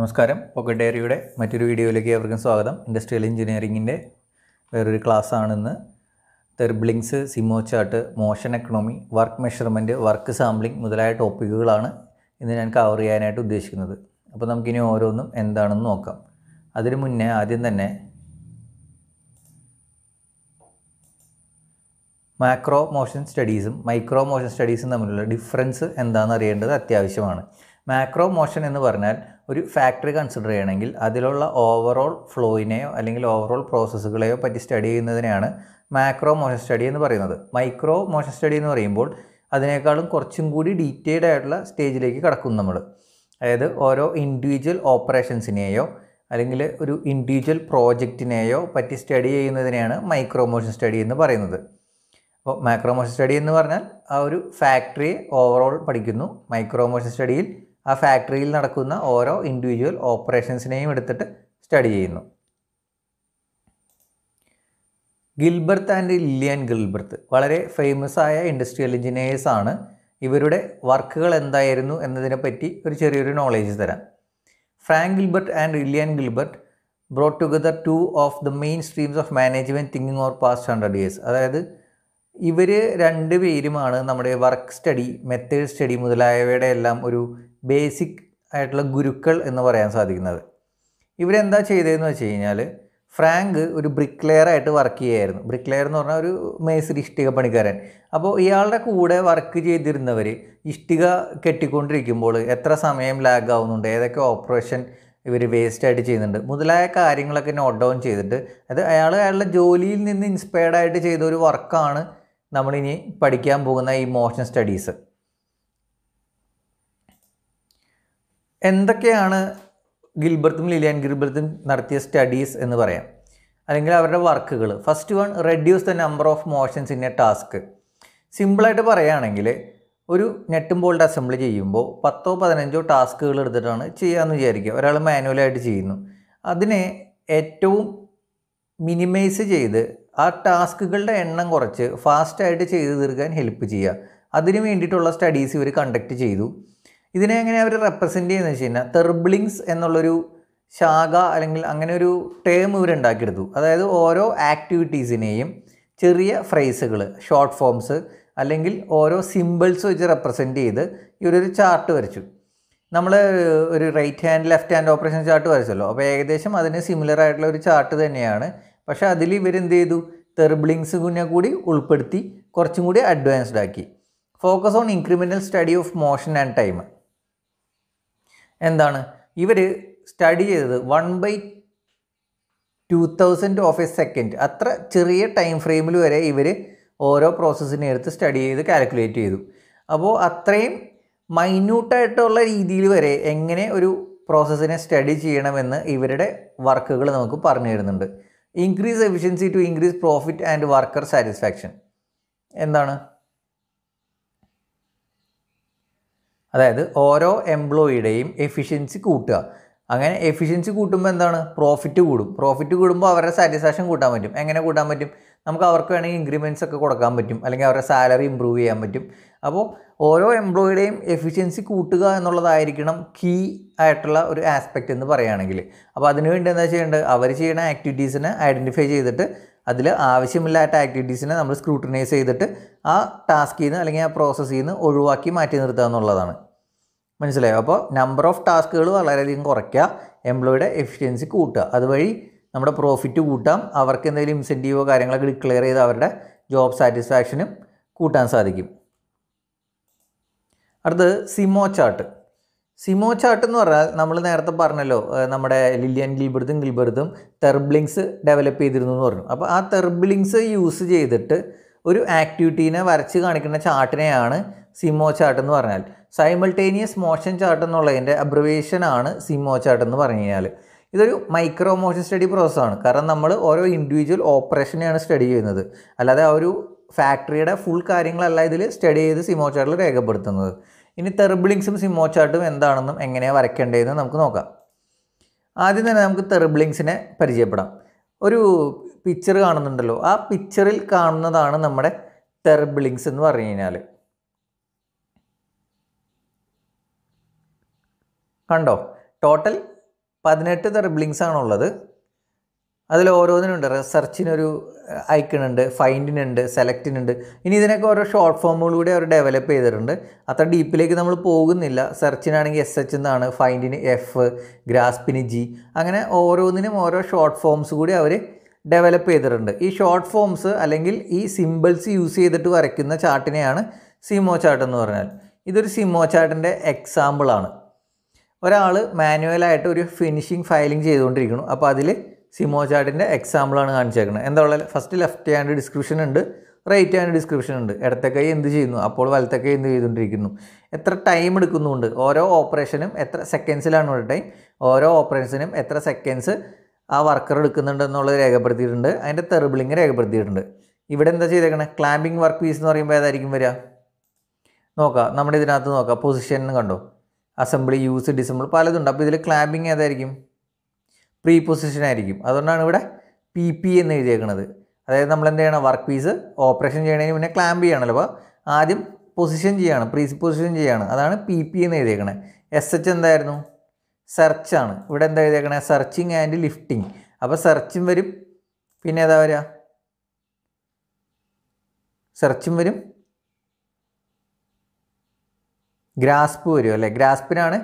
നമസ്കാരം പോക്കറ്റ് ഡയറിയുടെ മറ്റൊരു വീഡിയോയിലേക്ക് അവർക്കും സ്വാഗതം ഇൻഡസ്ട്രിയൽ എഞ്ചിനീയറിങ്ങിൻ്റെ വേറൊരു ക്ലാസ്സാണിന്ന് therbligs SIMO chart motion economy work measurement work sampling മുതലായ ടോപ്പിക്കുകളാണ് ഇന്ന് ഞാൻ കവർ ചെയ്യാനായിട്ട് ഉദ്ദേശിക്കുന്നത് അപ്പോൾ നമുക്കിനി ഓരോന്നും എന്താണെന്ന് നോക്കാം അതിനു മുന്നേ ആദ്യം തന്നെ മാക്രോ മോഷൻ സ്റ്റഡീസും മൈക്രോ മോഷൻ സ്റ്റഡീസും തമ്മിലുള്ള ഡിഫറൻസ് എന്താണെന്ന് അറിയേണ്ടത് അത്യാവശ്യമാണ് മാക്രോ മോഷൻ എന്ന് പറഞ്ഞാൽ ഒരു ഫാക്ടറി കൺസിഡർ ചെയ്യണമെങ്കിൽ അതിലുള്ള ഓവറോൾ ഫ്ലോയിനെയോ അല്ലെങ്കിൽ ഓവറോൾ പ്രോസസ്സുകളെയോ പറ്റി സ്റ്റഡി ചെയ്യുന്നതിനെയാണ് മാക്രോ മോഷൻ സ്റ്റഡി എന്ന് പറയുന്നത് മൈക്രോ മോഷൻ സ്റ്റഡി എന്ന് പറയുമ്പോൾ അതിനേക്കാളും കുറച്ചും കൂടി ഡീറ്റെയിൽഡ് ആയിട്ടുള്ള സ്റ്റേജിലേക്ക് കടക്കും നമ്മൾ അതായത് ഓരോ ഇൻഡിവിജ്വൽ ഓപ്പറേഷൻസിനെയോ അല്ലെങ്കിൽ ഒരു ഇൻഡിവിജ്വൽ പ്രോജക്റ്റിനെയോ പറ്റി സ്റ്റഡി ചെയ്യുന്നതിനെയാണ് മൈക്രോ മോഷൻ സ്റ്റഡി എന്ന് പറയുന്നത് അപ്പോൾ മാക്രോ മോഷൻ സ്റ്റഡി എന്ന് പറഞ്ഞാൽ ആ ഒരു ഫാക്ടറിയെ ഓവറോൾ പഠിക്കുന്നു മൈക്രോ മോഷൻ സ്റ്റഡിയിൽ ആ ഫാക്ടറിയിൽ നടക്കുന്ന ഓരോ ഇൻഡിവിജ്വൽ ഓപ്പറേഷൻസിനെയും എടുത്തിട്ട് സ്റ്റഡി ചെയ്യുന്നു ഗിൽബർത്ത് ആൻഡ് ലില്ലിയൻ ഗിൽബർത്ത് വളരെ ഫേമസ് ആയ ഇൻഡസ്ട്രിയൽ എഞ്ചിനീയേഴ്സ് ആണ് ഇവരുടെ വർക്കുകൾ എന്തായിരുന്നു എന്നതിനെ പറ്റി ഒരു ചെറിയൊരു നോളേജ് തരാം Frank Gilbreth and Lillian Gilbreth brought together two of the main streams of management thinking or past hundred years അതായത് ഇവർ രണ്ട് പേരുമാണ് നമ്മുടെ വർക്ക് സ്റ്റഡി മെത്തേഡ് സ്റ്റഡി മുതലായവയുടെ എല്ലാം ഒരു ബേസിക് ആയിട്ടുള്ള ഗുരുക്കൾ എന്ന് പറയാൻ സാധിക്കുന്നത് ഇവരെന്താ ചെയ്തതെന്ന് വെച്ച് കഴിഞ്ഞാൽ ഫ്രാങ്ക് ഒരു ബ്രിക്ക് ആയിട്ട് വർക്ക് ചെയ്യുമായിരുന്നു ബ്രിക്ലെയർ ലെയർ എന്ന് പറഞ്ഞാൽ ഒരു മേസ്രി ഇഷ്ടിക പണിക്കാരൻ അപ്പോൾ ഇയാളുടെ കൂടെ വർക്ക് ചെയ്തിരുന്നവർ ഇഷ്ടിക കെട്ടിക്കൊണ്ടിരിക്കുമ്പോൾ എത്ര സമയം ലാഗ് ആവുന്നുണ്ട് ഏതൊക്കെ ഓപ്പറേഷൻ ഇവർ വേസ്റ്റായിട്ട് ചെയ്യുന്നുണ്ട് മുതലായ കാര്യങ്ങളൊക്കെ നോട്ട് ഡൗൺ ചെയ്തിട്ട് അത് അയാൾ അയാളുടെ ജോലിയിൽ നിന്ന് ഇൻസ്പയർഡായിട്ട് ആയിട്ട് ചെയ്ത ഒരു വർക്കാണ് നമ്മളിനി പഠിക്കാൻ പോകുന്ന ഈ മോഷൻ സ്റ്റഡീസ് എന്തൊക്കെയാണ് ഗിൽബർത്തും ലിലിയൻ ഗിൽബർത്തും നടത്തിയ സ്റ്റഡീസ് എന്ന് പറയാം അല്ലെങ്കിൽ അവരുടെ വർക്കുകൾ first one reduce the number of motions in a task സിമ്പിളായിട്ട് പറയുകയാണെങ്കിൽ ഒരു നെറ്റും ബോൾഡ് അസംബ്ലി ചെയ്യുമ്പോൾ പത്തോ പതിനഞ്ചോ ടാസ്കുകൾ എടുത്തിട്ടാണ് ചെയ്യാമെന്ന് വിചാരിക്കുക ഒരാൾ മാനുവലായിട്ട് ചെയ്യുന്നു അതിനെ ഏറ്റവും മിനിമൈസ് ചെയ്ത് ആ ടാസ്കുകളുടെ എണ്ണം കുറച്ച് ഫാസ്റ്റായിട്ട് ചെയ്തു തീർക്കാൻ ഹെൽപ്പ് ചെയ്യുക അതിന് വേണ്ടിയിട്ടുള്ള സ്റ്റഡീസ് ഇവർ കണ്ടക്ട് ചെയ്തു ഇതിനെ എങ്ങനെ അവർ റെപ്രസെൻ്റ് ചെയ്യുന്നത് വെച്ച് കഴിഞ്ഞാൽ തെർബ്ലിങ്സ് എന്നുള്ളൊരു ശാഖ അല്ലെങ്കിൽ അങ്ങനെ ഒരു ടേം ഇവരുണ്ടാക്കിയെടുത്തു അതായത് ഓരോ ആക്ടിവിറ്റീസിനെയും ചെറിയ ഫ്രൈസുകൾ ഷോർട്ട് ഫോംസ് അല്ലെങ്കിൽ ഓരോ സിമ്പിൾസ് വെച്ച് റെപ്രസെൻ്റ് ചെയ്ത് ഇവരൊരു ചാർട്ട് വരച്ചു നമ്മൾ ഒരു right hand left hand operation chart വരച്ചല്ലോ അപ്പോൾ ഏകദേശം അതിന് സിമിലർ ആയിട്ടുള്ള ഒരു ചാർട്ട് തന്നെയാണ് പക്ഷേ അതിൽ ഇവരെന്ത് ചെയ്തു തെർബ്ലിങ്സ് കുഞ്ഞെ കൂടി ഉൾപ്പെടുത്തി കുറച്ചും കൂടി അഡ്വാൻസ്ഡ് ആക്കി focus on incremental study of motion and time എന്താണ് ഇവർ സ്റ്റഡി ചെയ്തത് one by two thousand of a second അത്ര ചെറിയ ടൈം ഫ്രെയിമിൽ വരെ ഇവർ ഓരോ പ്രോസസ്സിനെ എടുത്ത് സ്റ്റഡി ചെയ്ത് കാൽക്കുലേറ്റ് ചെയ്തു അപ്പോൾ അത്രയും മൈന്യൂട്ടായിട്ടുള്ള രീതിയിൽ വരെ എങ്ങനെ ഒരു പ്രോസസ്സിനെ സ്റ്റഡി ചെയ്യണമെന്ന് ഇവരുടെ വർക്കുകൾ നമുക്ക് പറഞ്ഞു തരുന്നുണ്ട് increase efficiency to increase profit and worker satisfaction എന്താണ് അതായത് ഓരോ എംപ്ലോയിയുടെയും എഫിഷ്യൻസി കൂട്ടുക അങ്ങനെ എഫിഷ്യൻസി കൂട്ടുമ്പോൾ എന്താണ് പ്രോഫിറ്റ് കൂടും പ്രോഫിറ്റ് കൂടുമ്പോൾ അവരുടെ സാറ്റിസ്ഫാക്ഷൻ കൂട്ടാൻ പറ്റും എങ്ങനെ കൂട്ടാൻ പറ്റും നമുക്ക് അവർക്ക് വേണമെങ്കിൽ ഇൻക്രിമെൻറ്റ്സ് ഒക്കെ കൊടുക്കാൻ പറ്റും അല്ലെങ്കിൽ അവരുടെ സാലറി ഇമ്പ്രൂവ് ചെയ്യാൻ പറ്റും അപ്പോൾ ഓരോ എംപ്ലോയിയുടെയും എഫിഷ്യൻസി കൂട്ടുക എന്നുള്ളതായിരിക്കണം കീ ആയിട്ടുള്ള ഒരു ആസ്പെക്റ്റ് എന്ന് പറയുകയാണെങ്കിൽ അപ്പോൾ അതിനുവേണ്ടി എന്താ ചെയ്യേണ്ടത് അവർ ചെയ്യുന്ന ആക്ടിവിറ്റീസിനെ ഐഡൻറ്റിഫൈ ചെയ്തിട്ട് അതിൽ ആവശ്യമില്ലാത്ത ആക്ടിവിറ്റീസിനെ നമ്മൾ സ്ക്രൂട്ടിനൈസ് ചെയ്തിട്ട് ആ ടാസ്കിൽ നിന്ന് അല്ലെങ്കിൽ ആ പ്രോസസ്സിൽ നിന്ന് ഒഴിവാക്കി മാറ്റി നിർത്തുക എന്നുള്ളതാണ് മനസ്സിലായോ അപ്പോൾ നമ്പർ ഓഫ് ടാസ്കുകൾ വളരെയധികം കുറയ്ക്കുക എംപ്ലോയിയുടെ എഫിഷ്യൻസി കൂട്ടുക അതുവഴി നമ്മുടെ പ്രോഫിറ്റ് കൂട്ടാം അവർക്ക് എന്തെങ്കിലും ഇൻസെൻറ്റീവോ കാര്യങ്ങളൊക്കെ ഡിക്ലെയർ ചെയ്ത് അവരുടെ ജോബ് സാറ്റിസ്ഫാക്ഷനും കൂട്ടാൻ സാധിക്കും അടുത്തത് സിമോ ചാർട്ട് സിമോ ചാർട്ട് എന്ന് പറഞ്ഞാൽ നമ്മൾ നേരത്തെ പറഞ്ഞല്ലോ നമ്മുടെ ലില്ലിയൻ ഗിൽബർത്തും ഗിൽബർത്തും തെർബ്ലിങ്സ് ഡെവലപ്പ് ചെയ്തിരുന്നു എന്ന് പറഞ്ഞു അപ്പോൾ ആ തെർബ്ലിങ്സ് യൂസ് ചെയ്തിട്ട് ഒരു ആക്ടിവിറ്റീനെ വരച്ച് കാണിക്കുന്ന ചാർട്ടിനെയാണ് സിമോ ചാർട്ട് എന്ന് പറഞ്ഞാൽ സൈമൾട്ടേനിയസ് മോഷൻ ചാർട്ട് എന്നുള്ളതിൻ്റെ അബ്രവേഷനാണ് സിമോ ചാർട്ട് എന്ന് പറഞ്ഞു കഴിഞ്ഞാൽ ഇതൊരു മൈക്രോ മോഷൻ സ്റ്റഡി പ്രോസസ്സാണ് കാരണം നമ്മൾ ഓരോ ഇൻഡിവിജ്വൽ ഓപ്പറേഷനെയാണ് സ്റ്റഡി ചെയ്യുന്നത് അല്ലാതെ ആ ഒരു ഫാക്ടറിയുടെ ഫുൾ കാര്യങ്ങളല്ല ഇതിൽ സ്റ്റഡി ചെയ്ത് ചാർട്ടിൽ രേഖപ്പെടുത്തുന്നത് ഇനി തെർബിളിങ്സും സിമോചാർട്ടും എന്താണെന്നും എങ്ങനെയാണ് വരയ്ക്കേണ്ടതെന്ന് നമുക്ക് നോക്കാം ആദ്യം തന്നെ നമുക്ക് തെർബിളിങ്സിനെ പരിചയപ്പെടാം ഒരു പിക്ചർ കാണുന്നുണ്ടല്ലോ ആ പിക്ചറിൽ കാണുന്നതാണ് നമ്മുടെ തെർബിളിങ്സ് എന്ന് പറഞ്ഞു കഴിഞ്ഞാൽ കണ്ടോ ടോട്ടൽ പതിനെട്ട് ഡ്രിബ്ലിങ്സ് ആണുള്ളത് അതിൽ ഓരോന്നിനുണ്ട് റിസർച്ചിനൊരു ഐക്കണുണ്ട് ഫൈൻഡിനുണ്ട് സെലക്റ്റിനുണ്ട് ഇനി ഇതിനൊക്കെ ഓരോ ഷോർട്ട് ഫോമുകളിലൂടെ അവർ ഡെവലപ്പ് ചെയ്തിട്ടുണ്ട് അത്ര ഡീപ്പിലേക്ക് നമ്മൾ പോകുന്നില്ല സെർച്ചിനാണെങ്കിൽ എസ് എച്ച് എന്നാണ് ഫൈൻഡിന് എഫ് ഗ്രാസ്പിന് ജി അങ്ങനെ ഓരോന്നിനും ഓരോ ഷോർട്ട് ഫോംസ് കൂടി അവർ ഡെവലപ്പ് ചെയ്തിട്ടുണ്ട് ഈ ഷോർട്ട് ഫോംസ് അല്ലെങ്കിൽ ഈ സിമ്പിൾസ് യൂസ് ചെയ്തിട്ട് വരയ്ക്കുന്ന ചാർട്ടിനെയാണ് സിമോ ചാർട്ട് എന്ന് പറഞ്ഞാൽ ഇതൊരു സിമോ ചാർട്ടിൻ്റെ എക്സാമ്പിളാണ് ഒരാൾ മാനുവലായിട്ട് ഒരു ഫിനിഷിംഗ് ഫയലിംഗ് ചെയ്തുകൊണ്ടിരിക്കുന്നു അപ്പോൾ അതിൽ സിമോ ചാർട്ടിൻ്റെ എക്സാമ്പിളാണ് കാണിച്ചേക്കുന്നത് എന്താ ഉള്ളത് ഫസ്റ്റ് ലെഫ്റ്റ് ഹാൻഡ് ഡിസ്ക്രിപ്ഷൻ ഉണ്ട് റൈറ്റ് ഹാൻഡ് ഡിസ്ക്രിപ്ഷൻ ഉണ്ട് ഇടത്തെ കൈ എന്ത് ചെയ്യുന്നു അപ്പോൾ വലത്തെ കൈ എന്ത് ചെയ്തുകൊണ്ടിരിക്കുന്നു എത്ര ടൈം എടുക്കുന്നുണ്ട് ഓരോ ഓപ്പറേഷനും എത്ര സെക്കൻഡ്സിലാണ് ഒരു ടൈം ഓരോ ഓപ്പറേഷനും എത്ര സെക്കൻഡ്സ് ആ വർക്കർ എടുക്കുന്നുണ്ട് എന്നുള്ളത് രേഖപ്പെടുത്തിയിട്ടുണ്ട് അതിൻ്റെ തെർബിളിങ് രേഖപ്പെടുത്തിയിട്ടുണ്ട് ഇവിടെ എന്താ ചെയ്തേക്കണേ ക്ലാമ്പിംഗ് വർക്ക് പീസ് എന്ന് പറയുമ്പോൾ ഏതായിരിക്കും വരിക നോക്കാം നമ്മുടെ ഇതിനകത്ത് നോക്കാം പൊസിഷൻ കണ്ടോ അസംബ്ലി യൂസ് ഡിസംബിൾ പലതുണ്ട് അപ്പോൾ ഇതിൽ ക്ലാമ്പിങ് ഏതായിരിക്കും പ്രീ പൊസിഷൻ ആയിരിക്കും അതുകൊണ്ടാണ് ഇവിടെ പി പി എന്ന് എഴുതിയേക്കുന്നത് അതായത് നമ്മൾ എന്ത് ചെയ്യണം വർക്ക് പീസ് ഓപ്പറേഷൻ ചെയ്യണതിന് മുന്നേ ക്ലാമ്പ് ചെയ്യണമല്ലോ അപ്പോൾ ആദ്യം പൊസിഷൻ ചെയ്യാണ് പ്രീ പൊസിഷൻ ചെയ്യാണ് അതാണ് പി പി എന്ന് എഴുതിയേക്കണത് എസ് എച്ച് എന്തായിരുന്നു ആണ് ഇവിടെ എന്താ എഴുതിയേക്കണേ സെർച്ചിങ് ആൻഡ് ലിഫ്റ്റിംഗ് അപ്പോൾ സെർച്ചും വരും പിന്നെ ഏതാ വരിക സെർച്ചും വരും ഗ്രാസ്പ് വരും അല്ലേ ഗ്രാസ്പിനാണ്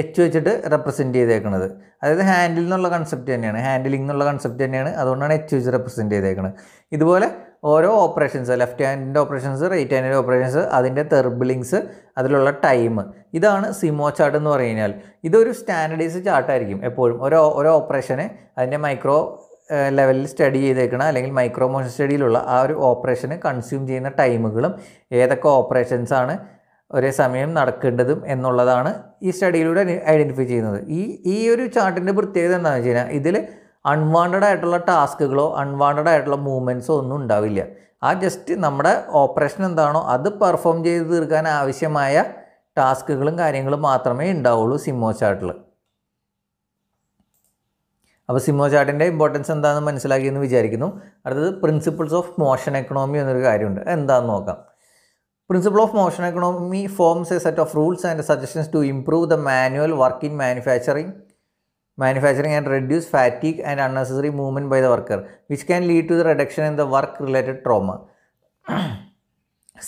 എച്ച് വെച്ചിട്ട് റെപ്രസെൻറ്റ് ചെയ്തേക്കുന്നത് അതായത് ഹാൻഡിൽ എന്നുള്ള കൺസെപ്റ്റ് തന്നെയാണ് ഹാൻഡിലിംഗ് എന്നുള്ള കൺസെപ്റ്റ് തന്നെയാണ് അതുകൊണ്ടാണ് എച്ച് വെച്ച് റെപ്രസെൻറ്റ് ചെയ്തേക്കുന്നത് ഇതുപോലെ ഓരോ ഓപ്പറേഷൻസ് ലെഫ്റ്റ് ഹാൻഡിൻ്റെ ഓപ്പറേഷൻസ് റൈറ്റ് ഹാൻഡിൻ്റെ ഓപ്പറേഷൻസ് അതിൻ്റെ തെർബിളിങ്സ് അതിലുള്ള ടൈം ഇതാണ് സിമോ ചാർട്ട് എന്ന് പറഞ്ഞു കഴിഞ്ഞാൽ ഇതൊരു സ്റ്റാൻഡേർഡൈസ് ചാർട്ടായിരിക്കും എപ്പോഴും ഓരോ ഓരോ ഓപ്പറേഷന് അതിൻ്റെ മൈക്രോ ലെവലിൽ സ്റ്റഡി ചെയ്തേക്കണം അല്ലെങ്കിൽ മൈക്രോ മോഷൻ സ്റ്റഡിയിലുള്ള ആ ഒരു ഓപ്പറേഷന് കൺസ്യൂം ചെയ്യുന്ന ടൈമുകളും ഏതൊക്കെ ഓപ്പറേഷൻസാണ് ഒരേ സമയം നടക്കേണ്ടതും എന്നുള്ളതാണ് ഈ സ്റ്റഡിയിലൂടെ ഐഡൻറ്റിഫൈ ചെയ്യുന്നത് ഈ ഈ ഒരു ചാർട്ടിൻ്റെ പ്രത്യേകത എന്താണെന്ന് വെച്ച് കഴിഞ്ഞാൽ ഇതിൽ അൺവാണ്ടഡ് ആയിട്ടുള്ള ടാസ്കുകളോ അൺവാണ്ടഡ് ആയിട്ടുള്ള മൂവ്മെൻറ്റ്സോ ഒന്നും ഉണ്ടാവില്ല ആ ജസ്റ്റ് നമ്മുടെ ഓപ്പറേഷൻ എന്താണോ അത് പെർഫോം ചെയ്ത് തീർക്കാൻ ആവശ്യമായ ടാസ്കുകളും കാര്യങ്ങളും മാത്രമേ ഉണ്ടാവുള്ളൂ സിമ്മോ ചാർട്ടിൽ അപ്പോൾ സിമ്മോ ചാർട്ടിൻ്റെ ഇമ്പോർട്ടൻസ് എന്താണെന്ന് മനസ്സിലാക്കിയെന്ന് വിചാരിക്കുന്നു അടുത്തത് പ്രിൻസിപ്പിൾസ് ഓഫ് മോഷൻ എക്കണോമി എന്നൊരു കാര്യമുണ്ട് എന്താണെന്ന് നോക്കാം principle of motion economy forms a set of rules and suggestions to improve the manual work in manufacturing manufacturing and reduce fatigue and unnecessary movement by the worker which can lead to the reduction in the work related trauma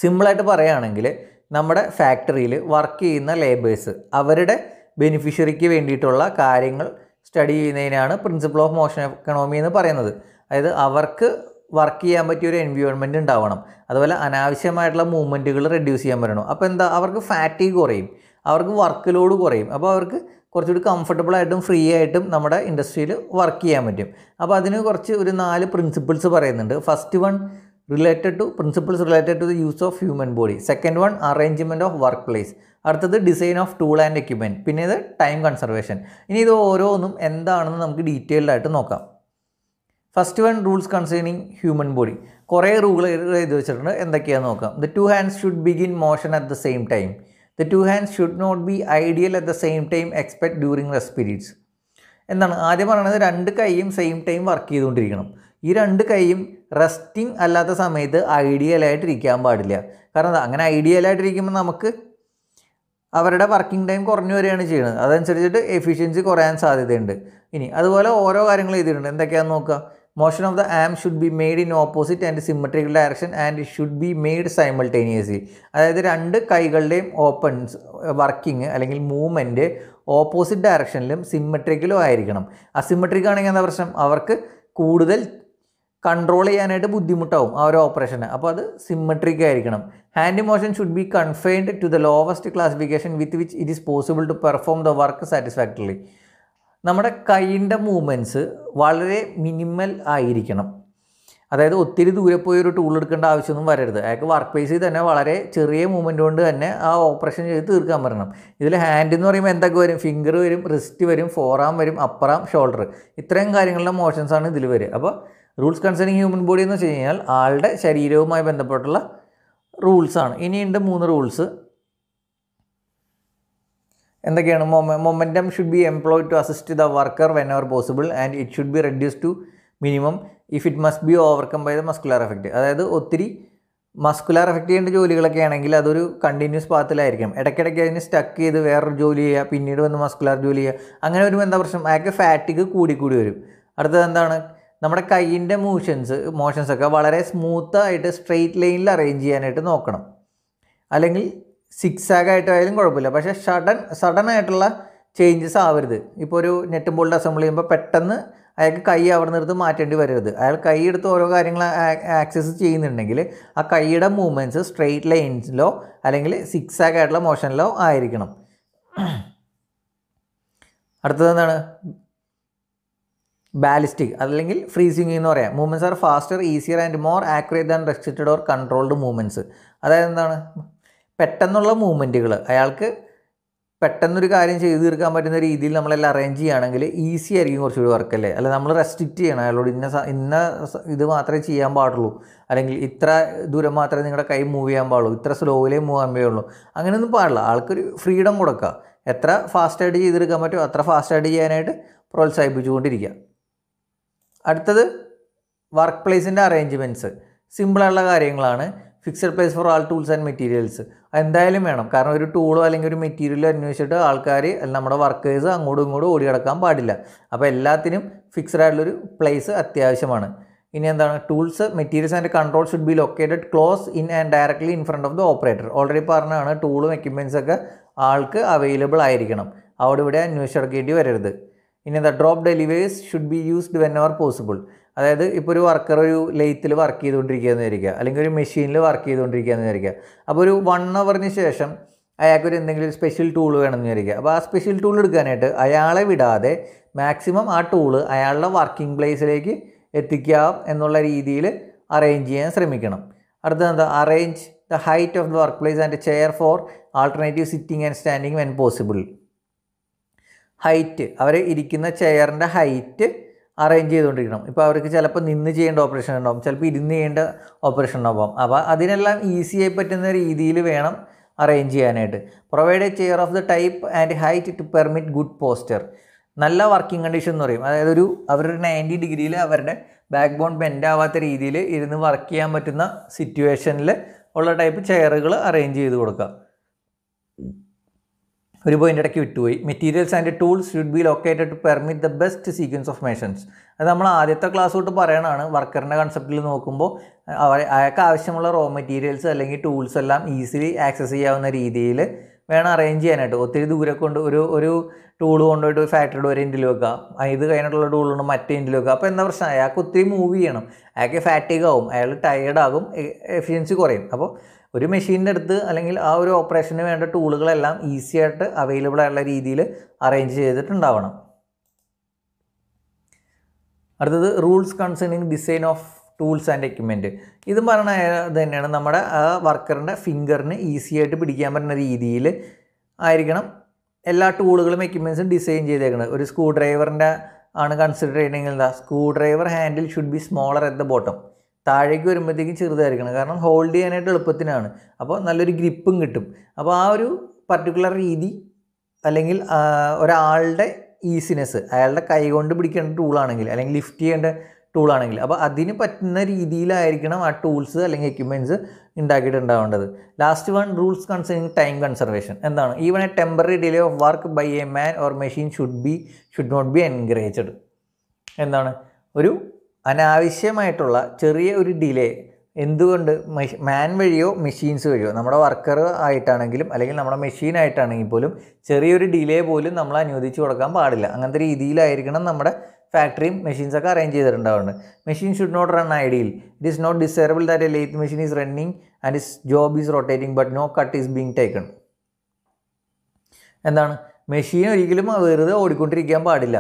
സിമ്പിളായിട്ട് പറയുകയാണെങ്കിൽ നമ്മുടെ ഫാക്ടറിയിൽ work ചെയ്യുന്ന labours അവരുടെ ബെനിഫിഷ്യറിക്ക് വേണ്ടിയിട്ടുള്ള കാര്യങ്ങൾ study ചെയ്യുന്നതിനാണ് principle of motion economy എന്ന് പറയുന്നത് അതായത് അവർക്ക് വർക്ക് ചെയ്യാൻ പറ്റിയ ഒരു എൻവയോൺമെൻറ്റ് ഉണ്ടാവണം അതുപോലെ അനാവശ്യമായിട്ടുള്ള മൂവ്മെൻറ്റുകൾ റെഡ്യൂസ് ചെയ്യാൻ പറ്റണം അപ്പോൾ എന്താ അവർക്ക് ഫാറ്റി കുറയും അവർക്ക് വർക്ക് ലോഡ് കുറയും അപ്പോൾ അവർക്ക് കുറച്ചുകൂടി കംഫർട്ടബിൾ ആയിട്ടും ഫ്രീ ആയിട്ടും നമ്മുടെ ഇൻഡസ്ട്രിയിൽ വർക്ക് ചെയ്യാൻ പറ്റും അപ്പോൾ അതിന് കുറച്ച് ഒരു നാല് പ്രിൻസിപ്പിൾസ് പറയുന്നുണ്ട് first one related to principles related to the use of human body second one arrangement of work place അടുത്തത് design of tool and equipment പിന്നെ ഇത് ടൈം കൺസർവേഷൻ ഇനി ഇത് ഓരോന്നും എന്താണെന്ന് നമുക്ക് ഡീറ്റെയിൽഡായിട്ട് നോക്കാം first one rules concerning human body കുറേ റൂൾ എഴുതി വെച്ചിട്ടുണ്ട് എന്തൊക്കെയാണെന്ന് നോക്കാം the two hands should begin motion at the same time the two hands should not be idle at the same time except during rest periods എന്താണ് ആദ്യം പറയുന്നത് രണ്ട് കൈയും സെയിം ടൈം വർക്ക് ചെയ്തുകൊണ്ടിരിക്കണം ഈ രണ്ട് കൈയും റെസ്റ്റിംഗ് അല്ലാത്ത സമയത്ത് ആയിട്ടിരിക്കാൻ പാടില്ല കാരണം അങ്ങനെ ആയിട്ടിരിക്കുമ്പോൾ നമുക്ക് അവരുടെ വർക്കിംഗ് ടൈം കുറഞ്ഞു വരികയാണ് ചെയ്യുന്നത് അതനുസരിച്ചിട്ട് എഫിഷ്യൻസി കുറയാൻ സാധ്യതയുണ്ട് ഇനി അതുപോലെ ഓരോ കാര്യങ്ങൾ ചെയ്തിട്ടുണ്ട് എന്തൊക്കെയാണെന്ന് നോക്കുക motion of the arm should be made in opposite and symmetrical direction and it should be made simultaneously അതായത് രണ്ട് കൈകളുടെയും ഓപ്പൺസ് വർക്കിംഗ് അല്ലെങ്കിൽ മൂവ്മെൻറ്റ് ഓപ്പോസിറ്റ് ഡയറക്ഷനിലും സിമ്മെട്രിക്കലും ആയിരിക്കണം അസിമട്രിക് ആണെങ്കിൽ എന്താ പ്രശ്നം അവർക്ക് കൂടുതൽ കൺട്രോൾ ചെയ്യാനായിട്ട് ബുദ്ധിമുട്ടാവും ആ ഒരു ഓപ്പറേഷന് അപ്പോൾ അത് സിമ്മട്രിക് ആയിരിക്കണം hand motion should be confined to the lowest classification with which it is possible to perform the work satisfactorily നമ്മുടെ കൈയിൻ്റെ മൂവ്മെൻറ്റ്സ് വളരെ മിനിമൽ ആയിരിക്കണം അതായത് ഒത്തിരി ദൂരെ പോയി ഒരു ടൂൾ എടുക്കേണ്ട ആവശ്യമൊന്നും വരരുത് അയാൾക്ക് വർക്ക് പ്ലേസിൽ തന്നെ വളരെ ചെറിയ മൂവ്മെൻറ്റ് കൊണ്ട് തന്നെ ആ ഓപ്പറേഷൻ ചെയ്ത് തീർക്കാൻ പറ്റണം ഇതിൽ ഹാൻഡ് എന്ന് പറയുമ്പോൾ എന്തൊക്കെ വരും ഫിംഗർ വരും റിസ്റ്റ് വരും ഫോറാം വരും അപ്പറാം ഷോൾഡർ ഇത്രയും കാര്യങ്ങളുടെ മോഷൻസാണ് ഇതിൽ വരിക അപ്പോൾ റൂൾസ് കൺസേണിങ് ഹ്യൂമൻ ബോഡി എന്ന് വെച്ച് കഴിഞ്ഞാൽ ആളുടെ ശരീരവുമായി ബന്ധപ്പെട്ടുള്ള റൂൾസാണ് ഇനിയുണ്ട് മൂന്ന് റൂൾസ് എന്തൊക്കെയാണ് momentum should be employed to assist the worker whenever possible and it should be reduce to minimum if it must be overcome by the muscular effect അതായത് ഒത്തിരി മസ്കുലർ എഫക്റ്റ് ചെയ്യേണ്ട ജോലികളൊക്കെ ആണെങ്കിൽ അതൊരു കണ്ടിന്യൂസ് പാത്തിലായിരിക്കും ഇടയ്ക്കിടയ്ക്ക് അതിന് stuck ചെയ്ത് വേറൊരു ജോലി ചെയ്യുക പിന്നീട് വന്ന് മസ്കുലർ ജോലി ചെയ്യുക അങ്ങനെ വരുമ്പോൾ എന്താ പ്രശ്നം അയാൾക്ക് ഫാറ്റിക്ക് കൂടിക്കൂടി വരും അടുത്തത് എന്താണ് നമ്മുടെ കൈയിൻ്റെ മൂഷൻസ് മോഷൻസൊക്കെ വളരെ സ്മൂത്തായിട്ട് സ്ട്രെയിറ്റ് ലൈനിൽ അറേഞ്ച് ചെയ്യാനായിട്ട് നോക്കണം അല്ലെങ്കിൽ സിക്സ് ആഗായിട്ടായാലും കുഴപ്പമില്ല പക്ഷേ സഡൻ സഡൻ ആയിട്ടുള്ള ചേഞ്ചസ് ആവരുത് ഇപ്പോൾ ഒരു നെറ്റ് ബോൾഡ് അസംബിൾ ചെയ്യുമ്പോൾ പെട്ടെന്ന് അയാൾക്ക് കൈ അവിടെ എടുത്ത് മാറ്റേണ്ടി വരരുത് അയാൾ കൈ എടുത്ത് ഓരോ കാര്യങ്ങൾ ആക്സസ് ചെയ്യുന്നുണ്ടെങ്കിൽ ആ കൈയുടെ മൂവ്മെൻറ്റ്സ് സ്ട്രെയിറ്റ് ലൈൻസിലോ അല്ലെങ്കിൽ സിക്സ് ആയിട്ടുള്ള മോഷനിലോ ആയിരിക്കണം അടുത്തത് എന്താണ് ബാലിസ്റ്റിക് അല്ലെങ്കിൽ ഫ്രീ എന്ന് പറയാം movements are faster easier and more accurate than restricted or controlled movements അതായത് എന്താണ് പെട്ടെന്നുള്ള മൂവ്മെൻറ്റുകൾ അയാൾക്ക് പെട്ടെന്നൊരു കാര്യം ചെയ്തു തീർക്കാൻ പറ്റുന്ന രീതിയിൽ നമ്മളെല്ലാം അറേഞ്ച് ചെയ്യുകയാണെങ്കിൽ ഈസി ആയിരിക്കും കുറച്ചുകൂടി വർക്ക് അല്ലേ അല്ല നമ്മൾ റെസ്ട്രിക്റ്റ് ചെയ്യണം അയാളോട് ഇന്ന ഇന്ന ഇത് മാത്രമേ ചെയ്യാൻ പാടുള്ളൂ അല്ലെങ്കിൽ ഇത്ര ദൂരം മാത്രമേ നിങ്ങളുടെ കൈ മൂവ് ചെയ്യാൻ പാടുള്ളൂ ഇത്ര സ്ലോയിലേ മൂവ് ചെയ്യാൻ പാടുള്ളൂ അങ്ങനെയൊന്നും പാടില്ല ആൾക്കൊരു ഫ്രീഡം കൊടുക്കുക എത്ര ഫാസ്റ്റായിട്ട് ചെയ്തെടുക്കാൻ പറ്റും അത്ര ഫാസ്റ്റായിട്ട് ചെയ്യാനായിട്ട് പ്രോത്സാഹിപ്പിച്ചുകൊണ്ടിരിക്കുക അടുത്തത് വർക്ക് പ്ലേസിൻ്റെ അറേഞ്ച്മെൻറ്റ്സ് സിമ്പിളായുള്ള കാര്യങ്ങളാണ് fixed price for all tools and materials എന്തായാലും വേണം കാരണം ഒരു ടൂളോ അല്ലെങ്കിൽ ഒരു മെറ്റീരിയലോ അന്വേഷിച്ചിട്ട് ആൾക്കാർ നമ്മുടെ വർക്കേഴ്സ് അങ്ങോട്ടും ഇങ്ങോട്ടും ഓടി കിടക്കാൻ പാടില്ല അപ്പോൾ എല്ലാത്തിനും ഫിക്സഡ് ആയിട്ടുള്ളൊരു പ്ലേസ് അത്യാവശ്യമാണ് ഇനി എന്താണ് tools materials and control should be located close in and directly in front of the operator already പറഞ്ഞാണ് ടൂളും എക്യുപ്മെൻസ് ഒക്കെ ആൾക്ക് അവൈലബിൾ ആയിരിക്കണം അവിടെ ഇവിടെ അന്വേഷിച്ചെടുക്കേണ്ടി വരരുത് ഇനി എന്താ drop deliveries should be used whenever possible അതായത് ഇപ്പോൾ ഒരു വർക്കർ ഒരു ലെയ്ത്തിൽ വർക്ക് ചെയ്തുകൊണ്ടിരിക്കുകയെന്ന് വിചാരിക്കുക അല്ലെങ്കിൽ ഒരു മെഷീനിൽ വർക്ക് ചെയ്തുകൊണ്ടിരിക്കുകയെന്ന് വിചാരിക്കുക അപ്പോൾ ഒരു വൺ അവറിന് ശേഷം അയാൾക്കൊരു എന്തെങ്കിലും സ്പെഷ്യൽ ടൂൾ വേണമെന്ന് വിചാരിക്കുക അപ്പോൾ ആ സ്പെഷ്യൽ ടൂൾ എടുക്കാനായിട്ട് അയാളെ വിടാതെ മാക്സിമം ആ ടൂള് അയാളുടെ വർക്കിംഗ് പ്ലേസിലേക്ക് എത്തിക്കാം എന്നുള്ള രീതിയിൽ അറേഞ്ച് ചെയ്യാൻ ശ്രമിക്കണം അടുത്തത് എന്താ arrange the height of the work place and chair for alternative sitting and standing when possible height അവർ ഇരിക്കുന്ന ചെയറിൻ്റെ ഹൈറ്റ് അറേഞ്ച് ചെയ്തുകൊണ്ടിരിക്കണം ഇപ്പോൾ അവർക്ക് ചിലപ്പോൾ നിന്ന് ചെയ്യേണ്ട ഓപ്പറേഷൻ ഉണ്ടാവും ചിലപ്പോൾ ഇരുന്ന് ചെയ്യേണ്ട ഓപ്പറേഷൻ ഉണ്ടാവും അപ്പോൾ അതിനെല്ലാം ഈസിയായി പറ്റുന്ന രീതിയിൽ വേണം അറേഞ്ച് ചെയ്യാനായിട്ട് provide a chair of the type and height to permit good posture നല്ല വർക്കിംഗ് കണ്ടീഷൻ എന്ന് പറയും അതായത് ഒരു അവരുടെ നയൻറ്റി ഡിഗ്രിയിൽ അവരുടെ ബാക്ക് ബോൺ ബെൻഡ് ആവാത്ത രീതിയിൽ ഇരുന്ന് വർക്ക് ചെയ്യാൻ പറ്റുന്ന സിറ്റുവേഷനിൽ ഉള്ള ടൈപ്പ് ചെയറുകൾ അറേഞ്ച് ചെയ്ത് കൊടുക്കുക ഒരു പോയിൻ്റ് ഇടയ്ക്ക് വിട്ടുപോയി materials and tools should be located to permit the best sequence of motions അത് നമ്മൾ ആദ്യത്തെ ക്ലാസ് തൊട്ട് പറയണതാണ് വർക്കറിൻ്റെ കൺസെപ്റ്റിൽ നോക്കുമ്പോൾ അയാൾക്ക് ആവശ്യമുള്ള റോ മെറ്റീരിയൽസ് അല്ലെങ്കിൽ ടൂൾസ് എല്ലാം ഈസിലി ആക്സസ് ചെയ്യാവുന്ന രീതിയിൽ വേണം അറേഞ്ച് ചെയ്യാനായിട്ട് ഒത്തിരി ദൂരെ കൊണ്ട് ഒരു ഒരു ടൂൾ കൊണ്ടുപോയിട്ട് ഫാക്ടറിയുടെ ഒരു എൻഡിൽ വെക്കുക ഇത് കഴിഞ്ഞിട്ടുള്ള ടൂൾ കൊണ്ട് മറ്റേ എൻഡിൽ വെക്കുക അപ്പോൾ എന്താ പ്രശ്നം അയാൾക്ക് ഒത്തിരി മൂവ് ചെയ്യണം അയാൾക്ക് ഫാറ്റിക് ആവും അയാൾ ടയേർഡ് ആകും എഫിഷ്യൻസി കുറയും അപ്പോൾ ഒരു മെഷീൻ്റെ അടുത്ത് അല്ലെങ്കിൽ ആ ഒരു ഓപ്പറേഷന് വേണ്ട ടൂളുകളെല്ലാം ഈസി ആയിട്ട് അവൈലബിൾ ആയിട്ടുള്ള രീതിയിൽ അറേഞ്ച് ചെയ്തിട്ടുണ്ടാവണം അടുത്തത് rules concerning design of tools and equipment ഇതും പറഞ്ഞ തന്നെയാണ് നമ്മുടെ ആ വർക്കറിൻ്റെ ഫിംഗറിന് ഈസി ആയിട്ട് പിടിക്കാൻ പറ്റുന്ന രീതിയിൽ ആയിരിക്കണം എല്ലാ ടൂളുകളും എക്യുപ്മെൻസും ഡിസൈൻ ചെയ്തേക്കുന്നത് ഒരു സ്ക്രൂ ഡ്രൈവറിൻ്റെ ആണ് കൺസിഡർ ചെയ്യണമെങ്കിൽ എന്താ screw driver handle should be smaller at the bottom താഴേക്ക് വരുമ്പോഴത്തേക്കും ചെറുതായിരിക്കണം കാരണം ഹോൾഡ് ചെയ്യാനായിട്ട് എളുപ്പത്തിനാണ് അപ്പോൾ നല്ലൊരു ഗ്രിപ്പും കിട്ടും അപ്പോൾ ആ ഒരു പർട്ടിക്കുലർ രീതി അല്ലെങ്കിൽ ഒരാളുടെ ഈസിനെസ് അയാളുടെ കൈ കൊണ്ട് പിടിക്കേണ്ട ടൂളാണെങ്കിൽ അല്ലെങ്കിൽ ലിഫ്റ്റ് ചെയ്യേണ്ട ടൂളാണെങ്കിൽ അപ്പോൾ അതിന് പറ്റുന്ന രീതിയിലായിരിക്കണം ആ ടൂൾസ് അല്ലെങ്കിൽ എക്യുപ്മെൻറ്റ്സ് ഉണ്ടാക്കിയിട്ടുണ്ടാവേണ്ടത് last one rules concerning time conservation എന്താണ് even a temporary delay of work by a man or machine should be should not be encouraged എന്താണ് ഒരു അനാവശ്യമായിട്ടുള്ള ചെറിയ ഒരു ഡിലേ എന്തുകൊണ്ട് മാൻ വഴിയോ മെഷീൻസ് വഴിയോ നമ്മുടെ വർക്കർ ആയിട്ടാണെങ്കിലും അല്ലെങ്കിൽ നമ്മുടെ മെഷീൻ പോലും ചെറിയൊരു ഡിലേ പോലും നമ്മൾ അനുവദിച്ചു കൊടുക്കാൻ പാടില്ല അങ്ങനത്തെ രീതിയിലായിരിക്കണം നമ്മുടെ ഫാക്ടറിയും മെഷീൻസൊക്കെ അറേഞ്ച് ചെയ്തിട്ടുണ്ടാവുന്നുണ്ട് machine should not run ideal it is not desirable that a lathe machine is running and its job is rotating but no cut is being taken എന്താണ് മെഷീൻ ഒരിക്കലും വെറുതെ ഓടിക്കൊണ്ടിരിക്കാൻ പാടില്ല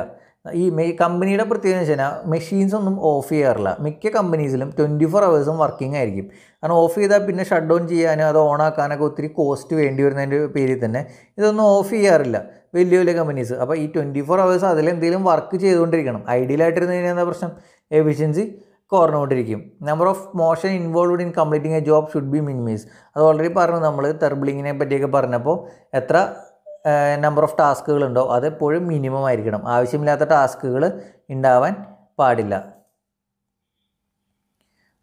ഈ കമ്പനിയുടെ പ്രത്യേകത വെച്ച് കഴിഞ്ഞാൽ മെഷീൻസ് ഒന്നും ഓഫ് ചെയ്യാറില്ല മിക്ക കമ്പനീസിലും ട്വൻറ്റി ഫോർ അവേഴ്സും വർക്കിംഗ് ആയിരിക്കും കാരണം ഓഫ് ചെയ്താൽ പിന്നെ ഷട്ട് ഡൗൺ ചെയ്യാനും അത് ഓൺ ആക്കാനൊക്കെ ഒത്തിരി കോസ്റ്റ് വേണ്ടി വരുന്നതിൻ്റെ പേരിൽ തന്നെ ഇതൊന്നും ഓഫ് ചെയ്യാറില്ല വലിയ വലിയ കമ്പനീസ് അപ്പോൾ ഈ ട്വൻറ്റി ഫോർ അവേഴ്സ് അതിലെന്തെങ്കിലും വർക്ക് ചെയ്തുകൊണ്ടിരിക്കണം ഐഡിയലായിട്ടിരുന്നതിന് എന്താ പ്രശ്നം എഫിഷ്യൻസി കുറഞ്ഞുകൊണ്ടിരിക്കും number of motion involved in completing a job should be minimise അത് ഓൾറെഡി പറഞ്ഞു നമ്മൾ തെർബിളിങ്ങിനെ പറ്റിയൊക്കെ പറഞ്ഞപ്പോൾ എത്ര നമ്പർ ഓഫ് ടാസ്കുകൾ ഉണ്ടോ അതെപ്പോഴും മിനിമം ആയിരിക്കണം ആവശ്യമില്ലാത്ത ടാസ്കുകൾ ഉണ്ടാവാൻ പാടില്ല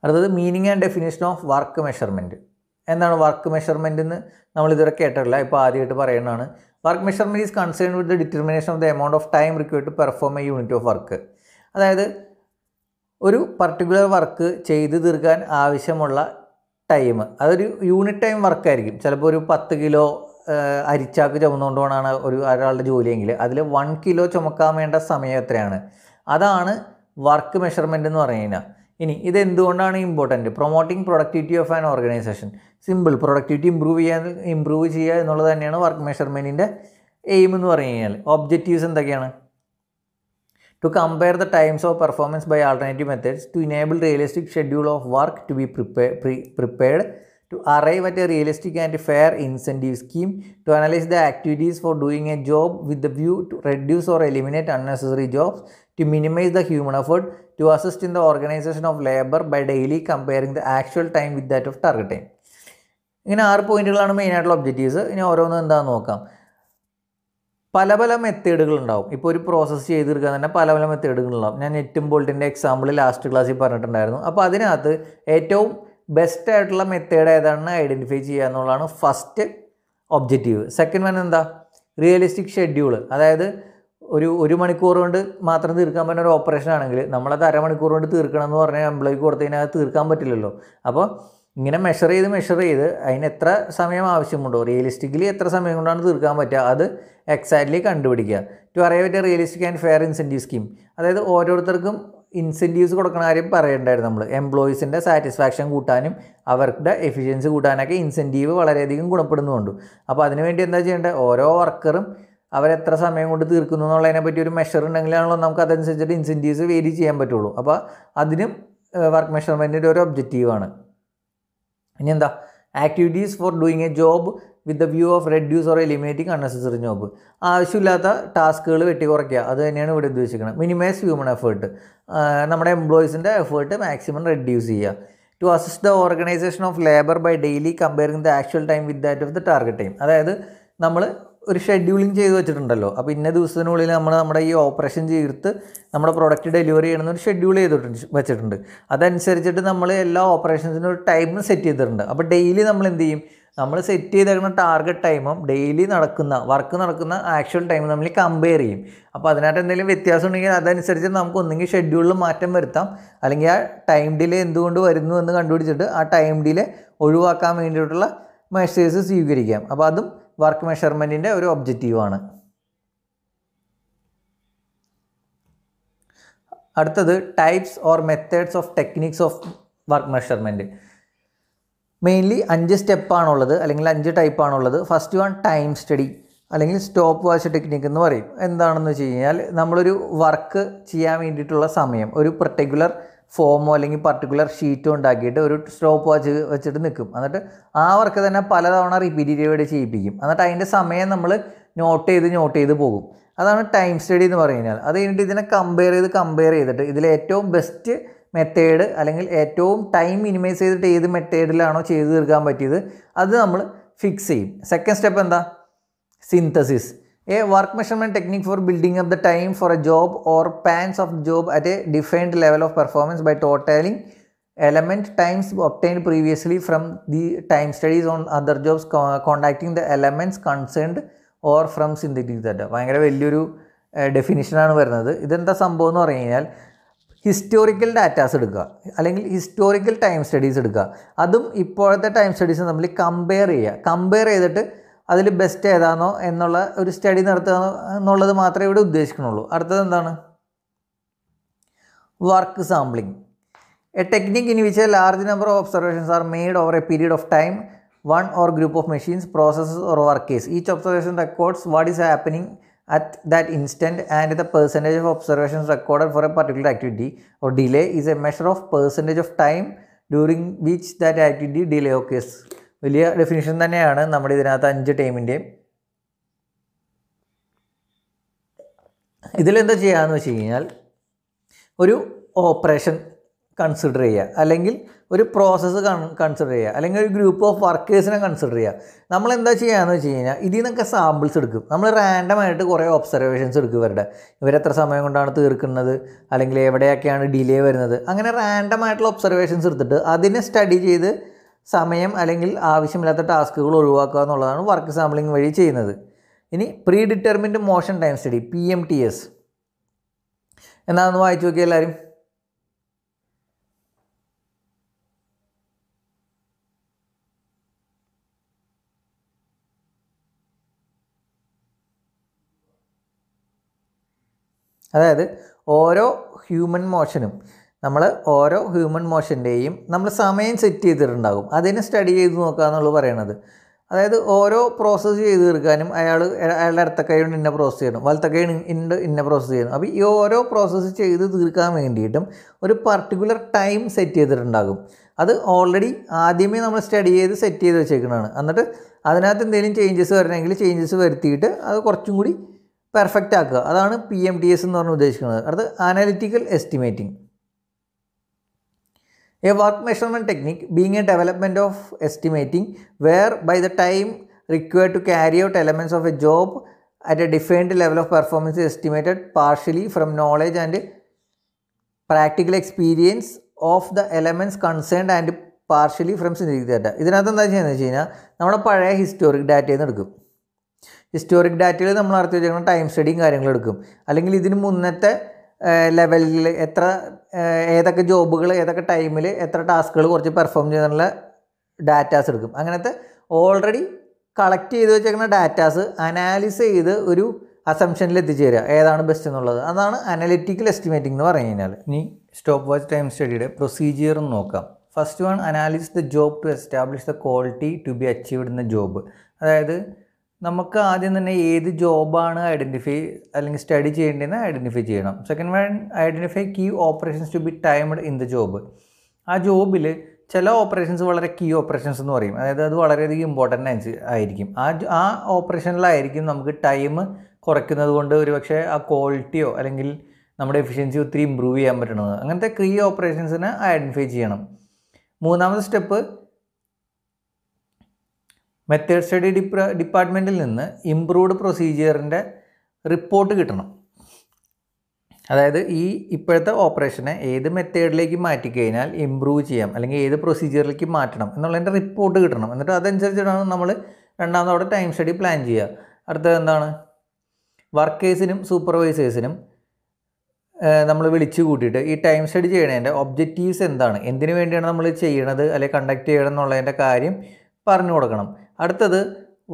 അടുത്തത് meaning and definition of work measurement എന്താണ് വർക്ക് മെഷർമെൻ്റ് എന്ന് നമ്മൾ ഇതുവരെ കേട്ടിട്ടില്ല ഇപ്പോൾ ആദ്യമായിട്ട് പറയുന്നതാണ് work measurement is concern with the determination of the amount of time required to perform a unit of work അതായത് ഒരു പർട്ടിക്കുലർ വർക്ക് ചെയ്ത് തീർക്കാൻ ആവശ്യമുള്ള ടൈം അതൊരു യൂണിറ്റ് ടൈം വർക്കായിരിക്കും ചിലപ്പോൾ ഒരു പത്ത് കിലോ അരിച്ചാക്ക് പോകണമാണ് ഒരു ഒരാളുടെ ജോലിയെങ്കിൽ അതിൽ വൺ കിലോ ചുമക്കാൻ വേണ്ട സമയം എത്രയാണ് അതാണ് വർക്ക് മെഷർമെൻ്റ് എന്ന് പറഞ്ഞു കഴിഞ്ഞാൽ ഇനി ഇത് എന്തുകൊണ്ടാണ് important promoting productivity of an organisation simple productivity improve ചെയ്യാൻ ഇമ്പ്രൂവ് ചെയ്യുക എന്നുള്ളത് തന്നെയാണ് വർക്ക് മെഷർമെൻറ്റിൻ്റെ എയിം എന്ന് പറഞ്ഞു കഴിഞ്ഞാൽ ഒബ്ജക്റ്റീവ്സ് എന്തൊക്കെയാണ് to compare the times of performance by alternative methods to enable realistic schedule of work to be prepare prepared to arrive at a realistic and fair incentive scheme to analyse the activities for doing a job with the view to reduce or eliminate unnecessary jobs to minimise the human effort to assist in the organisation of labour by daily comparing the actual time with that of target time ഇങ്ങനെ ആറ് പോയിന്റുകളാണ് main ആയിട്ടുള്ള objectives ഇനി ഓരോന്നും എന്താണെന്ന് നോക്കാം പല പല മെത്തേഡുകൾ ഉണ്ടാവും ഇപ്പോൾ ഒരു പ്രോസസ്സ് ചെയ്ത് തീർക്കാൻ തന്നെ പല പല മെത്തേഡുകളുണ്ടാവും ഞാൻ നെറ്റും ബോൾട്ടിൻ്റെ എക്സാമ്പിൾ ലാസ്റ്റ് ക്ലാസ്സിൽ പറഞ്ഞിട്ടുണ്ടായിരുന്നു അപ്പോൾ അതിനകത്ത് ഏറ്റവും ബെസ്റ്റ് ആയിട്ടുള്ള മെത്തേഡ് ഏതാണെന്ന് ഐഡൻറ്റിഫൈ ചെയ്യുക എന്നുള്ളതാണ് ഫസ്റ്റ് ഒബ്ജക്റ്റീവ് സെക്കൻഡ് വൺ എന്താ റിയലിസ്റ്റിക് ഷെഡ്യൂൾ അതായത് ഒരു ഒരു മണിക്കൂർ കൊണ്ട് മാത്രം തീർക്കാൻ പറ്റുന്ന ഒരു ഓപ്പറേഷൻ ആണെങ്കിൽ നമ്മളത് അരമണിക്കൂർ കൊണ്ട് തീർക്കണം എന്ന് പറഞ്ഞാൽ എംപ്ലോയിക്ക് കൊടുത്തു അത് തീർക്കാൻ പറ്റില്ലല്ലോ അപ്പോൾ ഇങ്ങനെ മെഷർ ചെയ്ത് മെഷർ ചെയ്ത് അതിന് എത്ര സമയം ആവശ്യമുണ്ടോ റിയലിസ്റ്റിക്കലി എത്ര സമയം കൊണ്ടാണ് തീർക്കാൻ പറ്റുക അത് എക്സാക്ട്ലി കണ്ടുപിടിക്കുക ടു അറിയാൻ പറ്റിയ realistic and fair incentive scheme അതായത് ഓരോരുത്തർക്കും ഇൻസെൻറ്റീവ്സ് കൊടുക്കുന്ന കാര്യം പറയണ്ടായിരുന്നു നമ്മൾ എംപ്ലോയീസിൻ്റെ സാറ്റിസ്ഫാക്ഷൻ കൂട്ടാനും അവരുടെ എഫിഷ്യൻസി കൂട്ടാനൊക്കെ ഇൻസെൻറ്റീവ് വളരെയധികം ഗുണപ്പെടുന്നുണ്ട് അപ്പോൾ അതിനുവേണ്ടി എന്താ ചെയ്യേണ്ടത് ഓരോ വർക്കറും അവരെത്ര സമയം കൊണ്ട് തീർക്കുന്നു എന്നുള്ളതിനെ പറ്റി ഒരു മെഷർ ഉണ്ടെങ്കിലാണല്ലോ നമുക്ക് അതനുസരിച്ചിട്ട് ഇൻസെൻറ്റീവ്സ് വേരി ചെയ്യാൻ പറ്റുള്ളൂ അപ്പോൾ അതിനും വർക്ക് മെഷർമെൻറ്റിൻ്റെ ഒരു ഒബ്ജക്റ്റീവാണ് ഇനി എന്താ activities for doing a job with the view of reduce or eliminating unnecessary job ആവശ്യമില്ലാത്ത ടാസ്കുകൾ വെട്ടി കുറയ്ക്കുക അത് തന്നെയാണ് ഇവിടെ ഉദ്ദേശിക്കുന്നത് മിനിമൈസ് ഹ്യൂമൺ എഫേർട്ട് നമ്മുടെ എംപ്ലോയീസിൻ്റെ എഫേർട്ട് മാക്സിമം റെഡ്യൂസ് ചെയ്യുക to assist the organisation of labour by daily comparing the actual time with that of the target time അതായത് നമ്മൾ ഒരു ഷെഡ്യൂളിങ് ചെയ്ത് വെച്ചിട്ടുണ്ടല്ലോ അപ്പോൾ ഇന്ന ദിവസത്തിനുള്ളിൽ നമ്മൾ നമ്മുടെ ഈ ഓപ്പറേഷൻ ചെയ്ത് നമ്മുടെ പ്രൊഡക്റ്റ് ഡെലിവറി ചെയ്യണമെന്ന് ഒരു ഷെഡ്യൂൾ ചെയ്തിട്ട് വെച്ചിട്ടുണ്ട് അതനുസരിച്ചിട്ട് നമ്മൾ എല്ലാ ഓപ്പറേഷൻസിനും ഒരു ടൈം സെറ്റ് ചെയ്തിട്ടുണ്ട് അപ്പോൾ ഡെയിലി നമ്മൾ എന്ത് ചെയ്യും നമ്മൾ സെറ്റ് ചെയ്തേക്കുന്ന ടാർഗറ്റ് ടൈമും ഡെയിലി നടക്കുന്ന വർക്ക് നടക്കുന്ന ആക്ച്വൽ ടൈമും നമ്മൾ കമ്പയർ ചെയ്യും അപ്പോൾ അതിനായിട്ട് എന്തെങ്കിലും വ്യത്യാസം ഉണ്ടെങ്കിൽ അതനുസരിച്ച് നമുക്ക് ഒന്നെങ്കിൽ ഷെഡ്യൂളിൽ മാറ്റം വരുത്താം അല്ലെങ്കിൽ ആ ടൈം ഡിലേ എന്തുകൊണ്ട് വരുന്നു എന്ന് കണ്ടുപിടിച്ചിട്ട് ആ ടൈം ഡിലേ ഒഴിവാക്കാൻ വേണ്ടിയിട്ടുള്ള മെഷേഴ്സ് സ്വീകരിക്കാം അപ്പോൾ അതും വർക്ക് മെഷർമെൻറ്റിൻ്റെ ഒരു ഒബ്ജക്റ്റീവാണ് അടുത്തത് types or methods of techniques of work measurement mainly അഞ്ച് സ്റ്റെപ്പാണുള്ളത് അല്ലെങ്കിൽ അഞ്ച് ടൈപ്പാണുള്ളത് ഫസ്റ്റ് വൺ ടൈം സ്റ്റഡി അല്ലെങ്കിൽ സ്റ്റോപ്പ് വാച്ച് ടെക്നിക്ക് എന്ന് പറയും എന്താണെന്ന് വെച്ച് കഴിഞ്ഞാൽ നമ്മളൊരു വർക്ക് ചെയ്യാൻ വേണ്ടിയിട്ടുള്ള സമയം ഒരു പെർട്ടിക്കുലർ ഫോമോ അല്ലെങ്കിൽ പർട്ടിക്കുലർ ഷീറ്റോ ഉണ്ടാക്കിയിട്ട് ഒരു സ്റ്റോപ്പ് വാച്ച് വെച്ചിട്ട് നിൽക്കും എന്നിട്ട് ആ വർക്ക് തന്നെ പലതവണ റിപ്പീറ്റീവായിട്ട് ചെയ്യിപ്പിക്കും എന്നിട്ട് അതിൻ്റെ സമയം നമ്മൾ നോട്ട് ചെയ്ത് നോട്ട് ചെയ്ത് പോകും അതാണ് ടൈം സ്റ്റഡി എന്ന് പറഞ്ഞു കഴിഞ്ഞാൽ അത് കഴിഞ്ഞിട്ട് ഇതിനെ കമ്പയർ ചെയ്ത് കമ്പയർ ചെയ്തിട്ട് ഇതിൽ ഏറ്റവും ബെസ്റ്റ് മെത്തേഡ് അല്ലെങ്കിൽ ഏറ്റവും ടൈം മിനിമൈസ് ചെയ്തിട്ട് ഏത് മെത്തേഡിലാണോ ചെയ്തു തീർക്കാൻ പറ്റിയത് അത് നമ്മൾ ഫിക്സ് ചെയ്യും സെക്കൻഡ് സ്റ്റെപ്പ് എന്താ synthesis a work measurement technique for building up the time for a job or parts of job at a defined level of performance by totalling element times obtained previously from the time studies on other jobs co the elements concerned or from synthetic synthetic ഭയങ്കര വലിയൊരു ഡെഫിനിഷനാണ് വരുന്നത് ഇതെന്താ സംഭവം എന്ന് പറഞ്ഞു കഴിഞ്ഞാൽ historical datas എടുക്കുക അല്ലെങ്കിൽ ഹിസ്റ്റോറിക്കൽ ടൈം സ്റ്റഡീസ് എടുക്കുക അതും ഇപ്പോഴത്തെ ടൈം സ്റ്റഡീസ് നമ്മൾ കമ്പയർ ചെയ്യുക കമ്പയർ ചെയ്തിട്ട് അതിൽ ബെസ്റ്റ് ഏതാണോ എന്നുള്ള ഒരു സ്റ്റഡി നടത്തുക എന്നുള്ളത് മാത്രമേ ഇവിടെ ഉദ്ദേശിക്കുന്നുള്ളൂ അടുത്തത് എന്താണ് വർക്ക് സാമ്പിളിംഗ് എ ടെക്നിക് ഇനി വെച്ചാൽ large number of observations are made over a period of time one or group of machines processes or workers each observation records what is happening at that instant and the percentage of observations recorded for a particular activity or delay is a measure of percentage of time during which that activity delay occurs. വലിയ definition തന്നെയാണ് നമ്മുടെ ഇതിനകത്ത് അഞ്ച് ടൈമിൻ്റെയും ഇതിലെന്താ ചെയ്യാമെന്ന് വെച്ച് കഴിഞ്ഞാൽ ഒരു ഓപ്പറേഷൻ കൺസിഡർ ചെയ്യുക അല്ലെങ്കിൽ ഒരു പ്രോസസ്സ് കൺസിഡർ ചെയ്യുക അല്ലെങ്കിൽ ഒരു ഗ്രൂപ്പ് ഓഫ് വർക്കേഴ്സിനെ കൺസിഡർ ചെയ്യുക നമ്മൾ എന്താ ചെയ്യുകയെന്ന് വെച്ച് കഴിഞ്ഞാൽ ഇതിൽ നിന്നൊക്കെ സാമ്പിൾസ് എടുക്കും നമ്മൾ റാൻഡമായിട്ട് കുറേ ഒബ്സർവേഷൻസ് എടുക്കും ഇവരുടെ ഇവരെത്ര സമയം കൊണ്ടാണ് തീർക്കുന്നത് അല്ലെങ്കിൽ എവിടെയൊക്കെയാണ് ഡിലേ വരുന്നത് അങ്ങനെ റാൻഡമായിട്ടുള്ള ഒബ്സർവേഷൻസ് എടുത്തിട്ട് അതിനെ സ്റ്റഡി ചെയ്ത് സമയം അല്ലെങ്കിൽ ആവശ്യമില്ലാത്ത ടാസ്കുകൾ ഒഴിവാക്കുക എന്നുള്ളതാണ് വർക്ക് സാമ്പിളിംഗ് വഴി ചെയ്യുന്നത് ഇനി predetermined motion time study P M T S എന്താണെന്ന് വായിച്ചു നോക്കിയ എല്ലാവരും അതായത് ഓരോ ഹ്യൂമൻ മോഷനും നമ്മൾ ഓരോ ഹ്യൂമൻ മോഷൻ്റെയും നമ്മൾ സമയം സെറ്റ് ചെയ്തിട്ടുണ്ടാകും അതിനെ സ്റ്റഡി ചെയ്ത് നോക്കുക എന്നുള്ളത് പറയണത് അതായത് ഓരോ പ്രോസസ്സ് ചെയ്ത് തീർക്കാനും അയാൾ അയാളുടെ അടുത്ത കൈ കൊണ്ട് ഇന്ന പ്രോസസ്സ് ചെയ്യണം വലത്ത കൈ ഉണ്ട് ഇന്ന പ്രോസസ്സ് ചെയ്യണം അപ്പോൾ ഈ ഓരോ പ്രോസസ്സ് ചെയ്ത് തീർക്കാൻ വേണ്ടിയിട്ടും ഒരു പർട്ടിക്കുലർ ടൈം സെറ്റ് ചെയ്തിട്ടുണ്ടാകും അത് ഓൾറെഡി ആദ്യമേ നമ്മൾ സ്റ്റഡി ചെയ്ത് സെറ്റ് ചെയ്ത് വെച്ചേക്കുന്നതാണ് എന്നിട്ട് അതിനകത്ത് എന്തെങ്കിലും ചേഞ്ചസ് വരണമെങ്കിൽ ചേഞ്ചസ് വരുത്തിയിട്ട് അത് കുറച്ചും കൂടി പെർഫെക്റ്റ് ആക്കുക അതാണ് പി എം ഡി എസ് എന്ന് പറഞ്ഞ് ഉദ്ദേശിക്കുന്നത് അടുത്ത് analytical estimating a work measurement technique being a development of estimating whereby the time required to carry out elements of a job at a defined level of performance estimated partially from knowledge and practical experience of the elements concerned and partially from synthetic data ഇതിനകത്ത് എന്താ ചെയ്യുന്നത് വെച്ച് കഴിഞ്ഞാൽ നമ്മുടെ പഴയ historic ഡാറ്റയിൽ നിന്ന് എടുക്കും ഹിസ്റ്റോറിക് ഡാറ്റയിൽ നമ്മൾ നടത്തി വെച്ചിരിക്കുന്ന ടൈം സ്റ്റഡിയും കാര്യങ്ങളും എടുക്കും അല്ലെങ്കിൽ ഇതിന് മുന്നത്തെ ലെവലിൽ എത്ര ഏതൊക്കെ ജോബുകൾ ഏതൊക്കെ ടൈമിൽ എത്ര ടാസ്കുകൾ കുറച്ച് പെർഫോം ചെയ്യുന്നുള്ള ഡാറ്റാസ് എടുക്കും അങ്ങനത്തെ ഓൾറെഡി കളക്ട് ചെയ്ത് വെച്ചേക്കുന്ന ഡാറ്റാസ് അനാലിസ് ചെയ്ത് ഒരു അസംഷനിൽ എത്തിച്ചേരുക ഏതാണ് ബെസ്റ്റ് എന്നുള്ളത് അതാണ് അനലിറ്റിക്കൽ എസ്റ്റിമേറ്റിംഗ് എന്ന് പറഞ്ഞു കഴിഞ്ഞാൽ ഇനി സ്റ്റോപ്പ് വാച്ച് ടൈം സ്റ്റഡിയുടെ പ്രൊസീജിയർ നോക്കാം first one analyse the job to establish the quality to be achieved in the job അതായത് നമുക്ക് ആദ്യം തന്നെ ഏത് ജോബാണ് ഐഡൻറ്റിഫൈ അല്ലെങ്കിൽ സ്റ്റഡി ചെയ്യേണ്ടതെന്ന് ഐഡൻറ്റിഫൈ ചെയ്യണം second one identify key operations to be timed in the job ആ ജോബിൽ ചില ഓപ്പറേഷൻസ് വളരെ കീ ഓപ്പറേഷൻസ് എന്ന് പറയും അതായത് അത് വളരെയധികം ഇമ്പോർട്ടൻ്റ് ആയിരിക്കും ആ ആ ഓപ്പറേഷനിലായിരിക്കും നമുക്ക് ടൈം കുറയ്ക്കുന്നത് കൊണ്ട് ഒരു പക്ഷേ ആ ക്വാളിറ്റിയോ അല്ലെങ്കിൽ നമ്മുടെ എഫിഷ്യൻസി ഒത്തിരി ഇമ്പ്രൂവ് ചെയ്യാൻ പറ്റണത് അങ്ങനത്തെ കീ ഓപ്പറേഷൻസിനെ ഐഡൻറ്റിഫൈ ചെയ്യണം മൂന്നാമത്തെ സ്റ്റെപ്പ് മെത്തേഡ് സ്റ്റഡി ഡിപ്ര ഡിപ്പാർട്ട്മെൻറ്റിൽ നിന്ന് ഇംപ്രൂവ്ഡ് പ്രൊസീജിയറിൻ്റെ റിപ്പോർട്ട് കിട്ടണം അതായത് ഈ ഇപ്പോഴത്തെ ഓപ്പറേഷനെ ഏത് മെത്തേഡിലേക്ക് മാറ്റിക്കഴിഞ്ഞാൽ ഇമ്പ്രൂവ് ചെയ്യാം അല്ലെങ്കിൽ ഏത് പ്രൊസീജിയറിലേക്ക് മാറ്റണം എന്നുള്ളതിൻ്റെ റിപ്പോർട്ട് കിട്ടണം എന്നിട്ട് അതനുസരിച്ചിട്ടാണ് നമ്മൾ രണ്ടാമതവിടെ ടൈം സ്റ്റഡി പ്ലാൻ ചെയ്യുക അടുത്തത് എന്താണ് വർക്കേഴ്സിനും സൂപ്പർവൈസേഴ്സിനും നമ്മൾ വിളിച്ചു കൂട്ടിയിട്ട് ഈ ടൈം സ്റ്റഡി ചെയ്യണതിൻ്റെ ഒബ്ജക്റ്റീവ്സ് എന്താണ് എന്തിനു വേണ്ടിയാണ് നമ്മൾ ചെയ്യണത് അല്ലെങ്കിൽ കണ്ടക്ട് ചെയ്യണം എന്നുള്ളതിൻ്റെ കാര്യം പറഞ്ഞു കൊടുക്കണം അടുത്തത്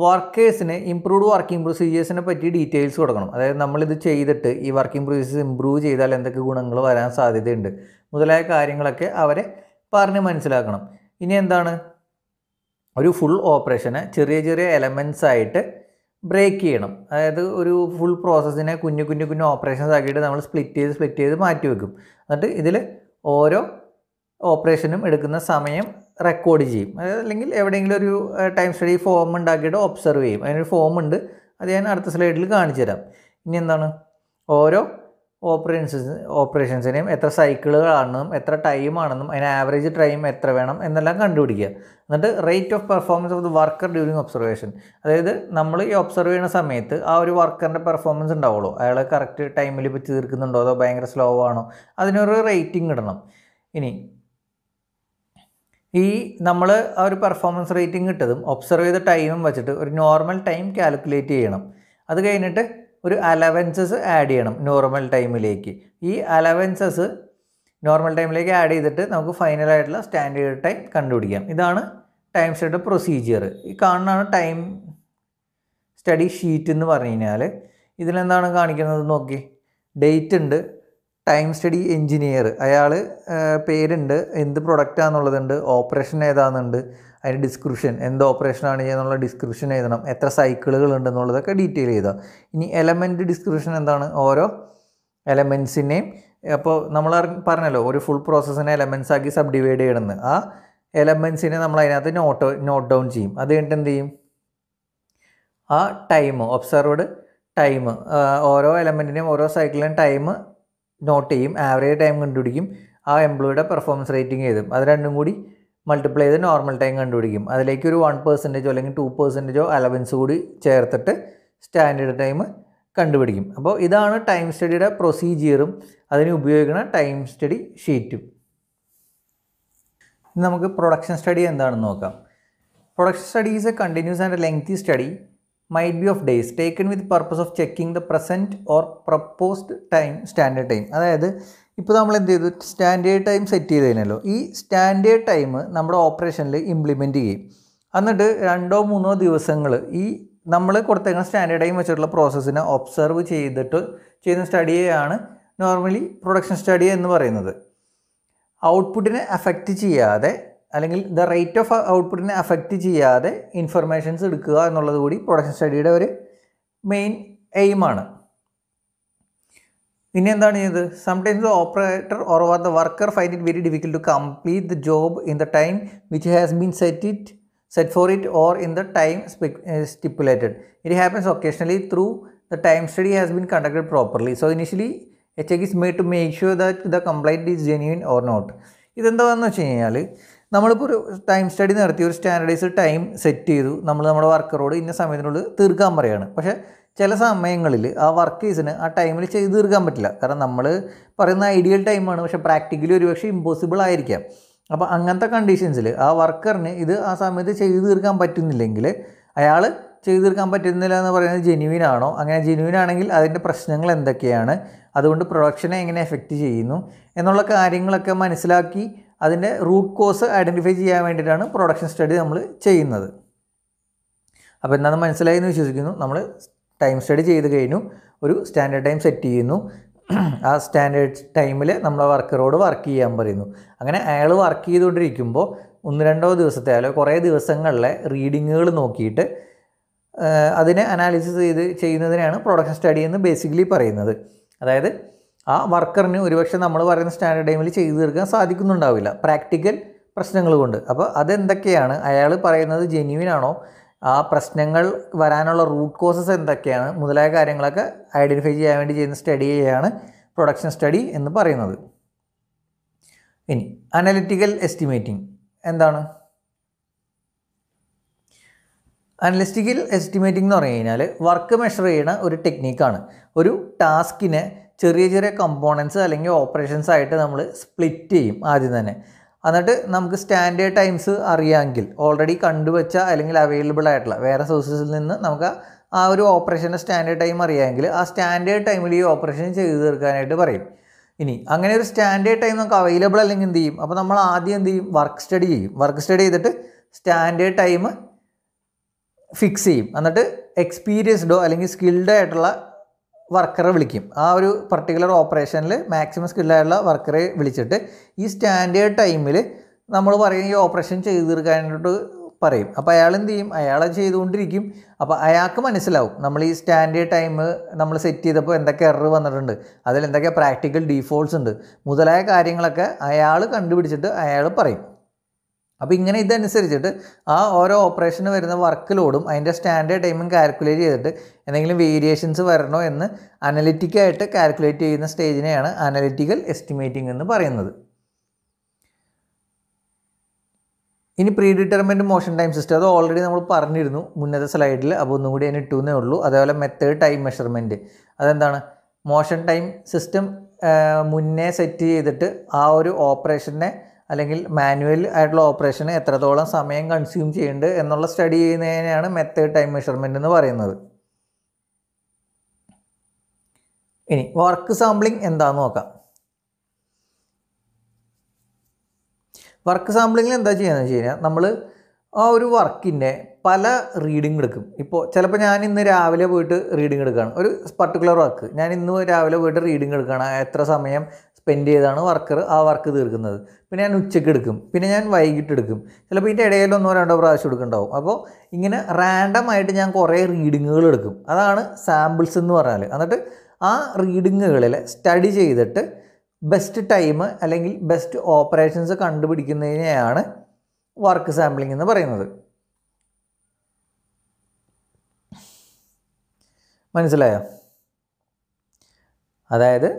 വർക്കേഴ്സിന് ഇമ്പ്രൂവ്ഡ് വർക്കിംഗ് പ്രൊസീജിയേഴ്സിനെ പറ്റി ഡീറ്റെയിൽസ് കൊടുക്കണം അതായത് നമ്മളിത് ചെയ്തിട്ട് ഈ വർക്കിംഗ് പ്രൊസീജിയേഴ്സ് ഇമ്പ്രൂവ് ചെയ്താൽ എന്തൊക്കെ ഗുണങ്ങൾ വരാൻ സാധ്യതയുണ്ട് മുതലായ കാര്യങ്ങളൊക്കെ അവരെ പറഞ്ഞ് മനസ്സിലാക്കണം ഇനി എന്താണ് ഒരു ഫുൾ ഓപ്പറേഷനെ ചെറിയ ചെറിയ എലമെൻറ്റ്സ് ആയിട്ട് ബ്രേക്ക് ചെയ്യണം അതായത് ഒരു ഫുൾ പ്രോസസ്സിനെ കുഞ്ഞു കുഞ്ഞു കുഞ്ഞു ഓപ്പറേഷൻസ് ആക്കിയിട്ട് നമ്മൾ സ്പ്ലിറ്റ് ചെയ്ത് സ്പ്ലിറ്റ് ചെയ്ത് മാറ്റി വെക്കും എന്നിട്ട് ഇതിൽ ഓരോ ഓപ്പറേഷനും എടുക്കുന്ന സമയം റെക്കോർഡ് ചെയ്യും അല്ലെങ്കിൽ എവിടെയെങ്കിലും ഒരു ടൈം സ്റ്റഡി ഫോം ഉണ്ടാക്കിയിട്ട് ഒബ്സർവ് ചെയ്യും അതിനൊരു ഫോം ഉണ്ട് അത് ഞാൻ അടുത്ത സ്ലൈഡിൽ കാണിച്ചു തരാം ഇനി എന്താണ് ഓരോ ഓപ്പറേഷൻസ് ഓപ്പറേഷൻസിനെയും എത്ര സൈക്കിളുകളാണെന്നും എത്ര ടൈമാണെന്നും അതിന് ആവറേജ് ടൈം എത്ര വേണം എന്നെല്ലാം കണ്ടുപിടിക്കുക എന്നിട്ട് rate of performance of the worker during observation അതായത് നമ്മൾ ഈ ഒബ്സർവ് ചെയ്യുന്ന സമയത്ത് ആ ഒരു വർക്കറിൻ്റെ പെർഫോമൻസ് ഉണ്ടാവുള്ളൂ അയാൾ കറക്റ്റ് ടൈമിൽ ഇപ്പോൾ തീർക്കുന്നുണ്ടോ അതോ ഭയങ്കര സ്ലോ ആണോ അതിനൊരു റേറ്റിംഗ് ഇടണം ഇനി ഈ നമ്മൾ ആ ഒരു പെർഫോമൻസ് റേറ്റിംഗ് കിട്ടതും ഒബ്സർവ് ചെയ്ത ടൈമും വെച്ചിട്ട് ഒരു നോർമൽ ടൈം കാൽക്കുലേറ്റ് ചെയ്യണം അത് കഴിഞ്ഞിട്ട് ഒരു അലവൻസസ് ആഡ് ചെയ്യണം നോർമൽ ടൈമിലേക്ക് ഈ അലവൻസസ് നോർമൽ ടൈമിലേക്ക് ആഡ് ചെയ്തിട്ട് നമുക്ക് ഫൈനലായിട്ടുള്ള സ്റ്റാൻഡേർഡ് ടൈം കണ്ടുപിടിക്കാം ഇതാണ് ടൈം സ്റ്റഡി പ്രൊസീജിയർ ഈ കാണുന്നതാണ് ടൈം സ്റ്റഡി ഷീറ്റ് എന്ന് പറഞ്ഞു കഴിഞ്ഞാൽ ഇതിലെന്താണ് കാണിക്കുന്നത് നോക്കി ഡേറ്റ് ഉണ്ട് ടൈം സ്റ്റഡി എൻജിനീയർ അയാൾ പേരുണ്ട് എന്ത് ആണെന്നുള്ളതുണ്ട് ഓപ്പറേഷൻ ഏതാണെന്നുണ്ട് അതിൻ്റെ ഡിസ്ക്രിപ്ഷൻ എന്ത് ഓപ്പറേഷനാണ് എന്നുള്ള ഡിസ്ക്രിപ്ഷൻ എഴുതണം എത്ര സൈക്കിളുകൾ ഉണ്ടെന്നുള്ളതൊക്കെ ഡീറ്റെയിൽ ചെയ്താൽ ഇനി എലമെൻറ്റ് ഡിസ്ക്രിപ്ഷൻ എന്താണ് ഓരോ എലമെൻസിനെയും അപ്പോൾ നമ്മൾ പറഞ്ഞല്ലോ ഒരു ഫുൾ പ്രോസസ്സിനെ എലമെൻസ് ആക്കി സബ് ഡിവൈഡ് ചെയ്യണമെന്ന് ആ എലമെൻസിനെ നമ്മൾ അതിനകത്ത് നോട്ട് നോട്ട് ഡൗൺ ചെയ്യും അത് കഴിഞ്ഞിട്ട് എന്ത് ചെയ്യും ആ ടൈം ഒബ്സർവ്ഡ് ടൈം ഓരോ എലമെൻറ്റിനെയും ഓരോ സൈക്കിളിനും ടൈം നോട്ട് ചെയ്യും ആവറേജ് ടൈം കണ്ടുപിടിക്കും ആ എംപ്ലോയിയുടെ പെർഫോമൻസ് റേറ്റിംഗ് എഴുതും അത് രണ്ടും കൂടി മൾട്ടിപ്ലൈ ചെയ്ത് നോർമൽ ടൈം കണ്ടുപിടിക്കും അതിലേക്ക് ഒരു വൺ പെർസെൻറ്റേജോ അല്ലെങ്കിൽ ടു പെർസെൻറ്റേജോ അലവൻസ് കൂടി ചേർത്തിട്ട് സ്റ്റാൻഡേർഡ് ടൈം കണ്ടുപിടിക്കും അപ്പോൾ ഇതാണ് ടൈം സ്റ്റഡിയുടെ പ്രൊസീജിയറും അതിന് ഉപയോഗിക്കുന്ന ടൈം സ്റ്റഡി ഷീറ്റും നമുക്ക് പ്രൊഡക്ഷൻ സ്റ്റഡി എന്താണെന്ന് നോക്കാം production study is a continuous and lengthy study might be of days taken with purpose of checking the present or proposed time standard time അതായത് ഇപ്പോൾ നമ്മൾ എന്ത് ചെയ്തു സ്റ്റാൻഡേർഡ് ടൈം സെറ്റ് ചെയ്ത് കഴിഞ്ഞല്ലോ ഈ സ്റ്റാൻഡേർഡ് ടൈം നമ്മുടെ ഓപ്പറേഷനിൽ ഇംപ്ലിമെൻറ്റ് ചെയ്യും എന്നിട്ട് രണ്ടോ മൂന്നോ ദിവസങ്ങൾ ഈ നമ്മൾ കൊടുത്തേക്കുന്ന സ്റ്റാൻഡേർഡ് ടൈം വെച്ചിട്ടുള്ള പ്രോസസ്സിനെ ഒബ്സർവ് ചെയ്തിട്ട് ചെയ്യുന്ന സ്റ്റഡിയെയാണ് നോർമലി പ്രൊഡക്ഷൻ സ്റ്റഡി എന്ന് പറയുന്നത് ഔട്ട്പുട്ടിനെ അഫക്റ്റ് ചെയ്യാതെ അല്ലെങ്കിൽ ദ റേറ്റ് ഓഫ് ഔട്ട്പുട്ടിനെ അഫക്റ്റ് ചെയ്യാതെ ഇൻഫർമേഷൻസ് എടുക്കുക എന്നുള്ളത് കൂടി പ്രൊഡക്ഷൻ സ്റ്റഡിയുടെ ഒരു മെയിൻ എയിമാണ് പിന്നെ എന്താണ് ചെയ്യുന്നത് sometimes the operator or or the worker find it very difficult to complete the job in the time which has been set it set for it or in the time stipulated it happens occasionally though the time study has been conducted properly so initially a check is made to make sure that the complaint is genuine or not ഇതെന്താണെന്ന് വെച്ച് കഴിഞ്ഞാൽ നമ്മളിപ്പോൾ ഒരു time study നടത്തി ഒരു standardised time set ചെയ്തു നമ്മൾ നമ്മുടെ വർക്കറോട് ഇന്ന സമയത്തിനുള്ളിൽ തീർക്കാൻ പറയുകയാണ് പക്ഷേ ചില സമയങ്ങളിൽ ആ ഈസിന് ആ ടൈമിൽ ചെയ്ത് തീർക്കാൻ പറ്റില്ല കാരണം നമ്മൾ പറയുന്ന ഐഡിയൽ ടൈമാണ് പക്ഷേ പ്രാക്ടിക്കലി ഒരുപക്ഷെ ഇമ്പോസിബിൾ ആയിരിക്കാം അപ്പോൾ അങ്ങനത്തെ കണ്ടീഷൻസിൽ ആ വർക്കറിന് ഇത് ആ സമയത്ത് ചെയ്തു തീർക്കാൻ പറ്റുന്നില്ലെങ്കിൽ അയാൾ ചെയ്തു തീർക്കാൻ പറ്റുന്നില്ല എന്ന് പറയുന്നത് ജെനുവിൻ ആണോ അങ്ങനെ ജെനുവിൻ ആണെങ്കിൽ അതിൻ്റെ പ്രശ്നങ്ങൾ എന്തൊക്കെയാണ് അതുകൊണ്ട് പ്രൊഡക്ഷനെ എങ്ങനെ എഫക്റ്റ് ചെയ്യുന്നു എന്നുള്ള കാര്യങ്ങളൊക്കെ മനസ്സിലാക്കി അതിൻ്റെ റൂട്ട് കോസ് ഐഡൻറ്റിഫൈ ചെയ്യാൻ വേണ്ടിയിട്ടാണ് പ്രൊഡക്ഷൻ സ്റ്റഡി നമ്മൾ ചെയ്യുന്നത് അപ്പോൾ എന്താണ് എന്ന് വിശ്വസിക്കുന്നു നമ്മൾ ടൈം സ്റ്റഡി ചെയ്ത് കഴിഞ്ഞു ഒരു സ്റ്റാൻഡേർഡ് ടൈം സെറ്റ് ചെയ്യുന്നു ആ സ്റ്റാൻഡേർഡ് ടൈമിൽ നമ്മളെ വർക്കറോട് വർക്ക് ചെയ്യാൻ പറയുന്നു അങ്ങനെ അയാൾ വർക്ക് ചെയ്തുകൊണ്ടിരിക്കുമ്പോൾ ഒന്ന് രണ്ടോ ദിവസത്തെ അല്ലെങ്കിൽ കുറേ ദിവസങ്ങളിലെ റീഡിങ്ങുകൾ നോക്കിയിട്ട് അതിനെ അനാലിസിസ് ചെയ്ത് ചെയ്യുന്നതിനാണ് പ്രൊഡക്ഷൻ സ്റ്റഡി എന്ന് ബേസിക്കലി പറയുന്നത് അതായത് ആ വർക്കറിന് ഒരുപക്ഷെ നമ്മൾ പറയുന്ന സ്റ്റാൻഡേർഡ് ടൈമിൽ ചെയ്തു തീർക്കാൻ സാധിക്കുന്നുണ്ടാവില്ല പ്രാക്ടിക്കൽ പ്രശ്നങ്ങൾ കൊണ്ട് അപ്പോൾ അതെന്തൊക്കെയാണ് അയാൾ പറയുന്നത് ജെന്യുവിൻ ആണോ ആ പ്രശ്നങ്ങൾ വരാനുള്ള റൂട്ട് കോസസ് എന്തൊക്കെയാണ് മുതലായ കാര്യങ്ങളൊക്കെ ഐഡൻറ്റിഫൈ ചെയ്യാൻ വേണ്ടി ചെയ്യുന്ന സ്റ്റഡിയാണ് പ്രൊഡക്ഷൻ സ്റ്റഡി എന്ന് പറയുന്നത് ഇനി അനലിറ്റിക്കൽ എസ്റ്റിമേറ്റിംഗ് എന്താണ് അനലിസ്റ്റിക്കൽ എസ്റ്റിമേറ്റിംഗ് എന്ന് പറഞ്ഞു കഴിഞ്ഞാൽ വർക്ക് മെഷർ ചെയ്യുന്ന ഒരു ടെക്നീക്കാണ് ഒരു ടാസ്കിനെ ചെറിയ ചെറിയ കമ്പോണൻസ് അല്ലെങ്കിൽ ഓപ്പറേഷൻസ് ആയിട്ട് നമ്മൾ സ്പ്ലിറ്റ് ചെയ്യും ആദ്യം തന്നെ എന്നിട്ട് നമുക്ക് സ്റ്റാൻഡേർഡ് ടൈംസ് അറിയാമെങ്കിൽ ഓൾറെഡി കണ്ടുവച്ച അല്ലെങ്കിൽ അവൈലബിൾ ആയിട്ടുള്ള വേറെ സോഴ്സസിൽ നിന്ന് നമുക്ക് ആ ഒരു ഓപ്പറേഷൻ്റെ സ്റ്റാൻഡേർഡ് ടൈം അറിയാമെങ്കിൽ ആ സ്റ്റാൻഡേർഡ് ടൈമിൽ ഈ ഓപ്പറേഷൻ ചെയ്തു തീർക്കാനായിട്ട് പറയും ഇനി അങ്ങനെ ഒരു സ്റ്റാൻഡേർഡ് ടൈം നമുക്ക് അവൈലബിൾ അല്ലെങ്കിൽ എന്ത് ചെയ്യും അപ്പോൾ നമ്മൾ ആദ്യം എന്ത് ചെയ്യും വർക്ക് സ്റ്റഡി ചെയ്യും വർക്ക് സ്റ്റഡി ചെയ്തിട്ട് സ്റ്റാൻഡേർഡ് ടൈം ഫിക്സ് ചെയ്യും എന്നിട്ട് എക്സ്പീരിയൻസ്ഡോ അല്ലെങ്കിൽ സ്കിൽഡ് ആയിട്ടുള്ള വർക്കറെ വിളിക്കും ആ ഒരു പർട്ടിക്കുലർ ഓപ്പറേഷനിൽ മാക്സിമം സ്കില്ലായുള്ള വർക്കറെ വിളിച്ചിട്ട് ഈ സ്റ്റാൻഡേർഡ് ടൈമിൽ നമ്മൾ പറയും ഈ ഓപ്പറേഷൻ ചെയ്തു തീർക്കാനായിട്ട് പറയും അപ്പോൾ അയാൾ എന്ത് ചെയ്യും അയാളെ ചെയ്തുകൊണ്ടിരിക്കും അപ്പോൾ അയാൾക്ക് മനസ്സിലാവും നമ്മൾ ഈ സ്റ്റാൻഡേർഡ് ടൈം നമ്മൾ സെറ്റ് ചെയ്തപ്പോൾ എന്തൊക്കെ എറർ വന്നിട്ടുണ്ട് അതിൽ എന്തൊക്കെ പ്രാക്ടിക്കൽ ഡീഫോൾട്ട്സ് ഉണ്ട് മുതലായ കാര്യങ്ങളൊക്കെ അയാൾ കണ്ടുപിടിച്ചിട്ട് അയാൾ പറയും അപ്പോൾ ഇങ്ങനെ ഇതനുസരിച്ചിട്ട് ആ ഓരോ ഓപ്പറേഷന് വരുന്ന വർക്ക് ലോഡും അതിൻ്റെ സ്റ്റാൻഡേർഡ് ടൈമും കാൽക്കുലേറ്റ് ചെയ്തിട്ട് എന്തെങ്കിലും വേരിയേഷൻസ് വരണോ എന്ന് അനലിറ്റിക്കായിട്ട് കാൽക്കുലേറ്റ് ചെയ്യുന്ന സ്റ്റേജിനെയാണ് അനലിറ്റിക്കൽ എസ്റ്റിമേറ്റിംഗ് എന്ന് പറയുന്നത് ഇനി predetermined motion time system അത് ഓൾറെഡി നമ്മൾ പറഞ്ഞിരുന്നു മുന്നത്തെ സ്ലൈഡിൽ അപ്പോൾ ഒന്നും കൂടി അതിന് ഇട്ടുന്നേ ഉള്ളൂ അതേപോലെ മെത്തേഡ് ടൈം മെഷർമെൻറ്റ് അതെന്താണ് മോഷൻ ടൈം സിസ്റ്റം മുന്നേ സെറ്റ് ചെയ്തിട്ട് ആ ഒരു ഓപ്പറേഷനെ അല്ലെങ്കിൽ മാനുവൽ ആയിട്ടുള്ള ഓപ്പറേഷൻ എത്രത്തോളം സമയം കൺസ്യൂം ചെയ്യുന്നുണ്ട് എന്നുള്ള സ്റ്റഡി ചെയ്യുന്നതിനെയാണ് മെത്തേഡ് ടൈം മെഷർമെൻറ്റ് എന്ന് പറയുന്നത് ഇനി വർക്ക് സാമ്പിളിംഗ് എന്താണെന്ന് നോക്കാം വർക്ക് സാമ്പിളിങ്ങിൽ എന്താ ചെയ്യുന്നത് വെച്ച് കഴിഞ്ഞാൽ നമ്മൾ ആ ഒരു വർക്കിൻ്റെ പല റീഡിംഗ് എടുക്കും ഇപ്പോൾ ചിലപ്പോൾ ഞാൻ ഇന്ന് രാവിലെ പോയിട്ട് റീഡിംഗ് എടുക്കുകയാണ് ഒരു പർട്ടിക്കുലർ വർക്ക് ഞാൻ ഇന്ന് രാവിലെ പോയിട്ട് റീഡിംഗ് എടുക്കുകയാണ് എത്ര സമയം സ്പെൻഡ് ചെയ്താണ് വർക്കർ ആ വർക്ക് തീർക്കുന്നത് പിന്നെ ഞാൻ ഉച്ചയ്ക്ക് എടുക്കും പിന്നെ ഞാൻ വൈകിട്ട് എടുക്കും ചിലപ്പോൾ ഇതിൻ്റെ ഇടയിൽ ഒന്നോ രണ്ടോ പ്രാവശ്യം എടുക്കുന്നുണ്ടാവും അപ്പോൾ ഇങ്ങനെ റാൻഡം ആയിട്ട് ഞാൻ കുറേ റീഡിങ്ങുകൾ എടുക്കും അതാണ് സാമ്പിൾസ് എന്ന് പറഞ്ഞാൽ എന്നിട്ട് ആ റീഡിങ്ങുകളിൽ സ്റ്റഡി ചെയ്തിട്ട് ബെസ്റ്റ് ടൈം അല്ലെങ്കിൽ ബെസ്റ്റ് ഓപ്പറേഷൻസ് കണ്ടുപിടിക്കുന്നതിനെയാണ് വർക്ക് സാമ്പിളിംഗ് എന്ന് പറയുന്നത് മനസ്സിലായോ അതായത്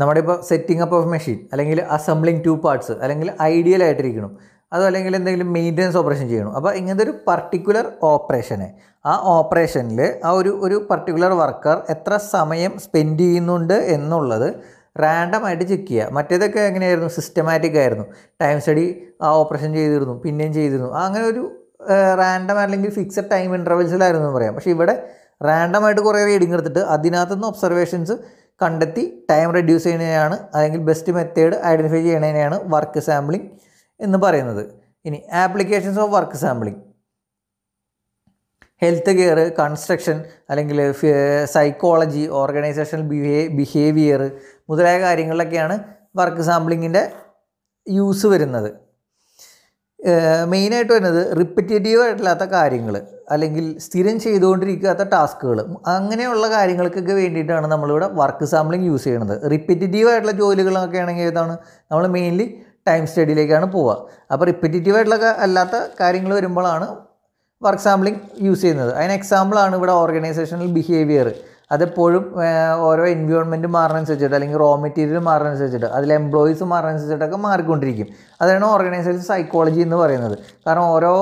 നമ്മുടെ ഇപ്പോൾ സെറ്റിംഗ് അപ്പ് ഓഫ് മെഷീൻ അല്ലെങ്കിൽ അസംബ്ലിങ് ടു പാർട്സ് അല്ലെങ്കിൽ ഐഡിയൽ ആയിട്ടിരിക്കണം അതോ അല്ലെങ്കിൽ എന്തെങ്കിലും മെയിൻ്റനൻസ് ഓപ്പറേഷൻ ചെയ്യണം അപ്പോൾ ഇങ്ങനത്തെ ഒരു പർട്ടിക്കുലർ ഓപ്പറേഷനെ ആ ഓപ്പറേഷനിൽ ആ ഒരു ഒരു പർട്ടിക്കുലർ വർക്കർ എത്ര സമയം സ്പെൻഡ് ചെയ്യുന്നുണ്ട് എന്നുള്ളത് റാൻഡമായിട്ട് ആയിട്ട് ചെക്ക് ചെയ്യുക മറ്റേതൊക്കെ എങ്ങനെയായിരുന്നു സിസ്റ്റമാറ്റിക് ആയിരുന്നു ടൈം സ്റ്റഡി ആ ഓപ്പറേഷൻ ചെയ്തിരുന്നു പിന്നെയും ചെയ്തിരുന്നു അങ്ങനെ ഒരു റാൻഡം അല്ലെങ്കിൽ ഫിക്സഡ് ടൈം ഇൻ്റർവെൽസിലായിരുന്നു എന്ന് പറയാം പക്ഷേ ഇവിടെ റാൻഡമായിട്ട് ആയിട്ട് കുറേ റീഡിങ് എടുത്തിട്ട് അതിനകത്തുനിന്ന് ഒബ്സർവേഷൻസ് കണ്ടെത്തി ടൈം റെഡ്യൂസ് ചെയ്യുന്നതിനാണ് അല്ലെങ്കിൽ ബെസ്റ്റ് മെത്തേഡ് ഐഡൻറ്റിഫൈ ചെയ്യുന്നതിനെയാണ് വർക്ക് സാമ്പിളിംഗ് എന്ന് പറയുന്നത് ഇനി applications of work sampling health care construction അല്ലെങ്കിൽ സൈക്കോളജി ഓർഗനൈസേഷണൽ ബിഹേ ബിഹേവിയർ മുതലായ കാര്യങ്ങളിലൊക്കെയാണ് വർക്ക് സാമ്പിളിങ്ങിൻ്റെ യൂസ് വരുന്നത് മെയിനായിട്ട് വരുന്നത് റിപ്പറ്റേറ്റീവ് ആയിട്ടില്ലാത്ത കാര്യങ്ങൾ അല്ലെങ്കിൽ സ്ഥിരം ചെയ്തുകൊണ്ടിരിക്കാത്ത ടാസ്കുകൾ അങ്ങനെയുള്ള കാര്യങ്ങൾക്കൊക്കെ വേണ്ടിയിട്ടാണ് നമ്മളിവിടെ വർക്ക് സാമ്പിളിംഗ് യൂസ് ചെയ്യുന്നത് റിപ്പറ്റേറ്റീവ് ആയിട്ടുള്ള ജോലികളൊക്കെ ആണെങ്കിൽ ഏതാണ് നമ്മൾ മെയിൻലി ടൈം സ്റ്റഡിയിലേക്കാണ് പോവുക അപ്പോൾ റിപ്പറ്റേറ്റീവ് ആയിട്ടുള്ള അല്ലാത്ത കാര്യങ്ങൾ വരുമ്പോഴാണ് വർക്ക് സാമ്പിളിംഗ് യൂസ് ചെയ്യുന്നത് അതിന് എക്സാമ്പിളാണ് ഇവിടെ ഓർഗനൈസേഷണൽ ബിഹേവിയർ അതെപ്പോഴും ഓരോ എൻവയോൺമെൻറ്റ് മാറുന്നതനുസരിച്ചിട്ട് അല്ലെങ്കിൽ റോ മെറ്റീരിയൽ മാറുന്നതനുസരിച്ചിട്ട് അതിൽ എംപ്ലോയീസ് മാറുന്നതനുസരിച്ചിട്ടൊക്കെ മാറിക്കൊണ്ടിരിക്കും അതാണ് ഓർഗനൈസേഷൻ സൈക്കോളജി എന്ന് പറയുന്നത് കാരണം ഓരോ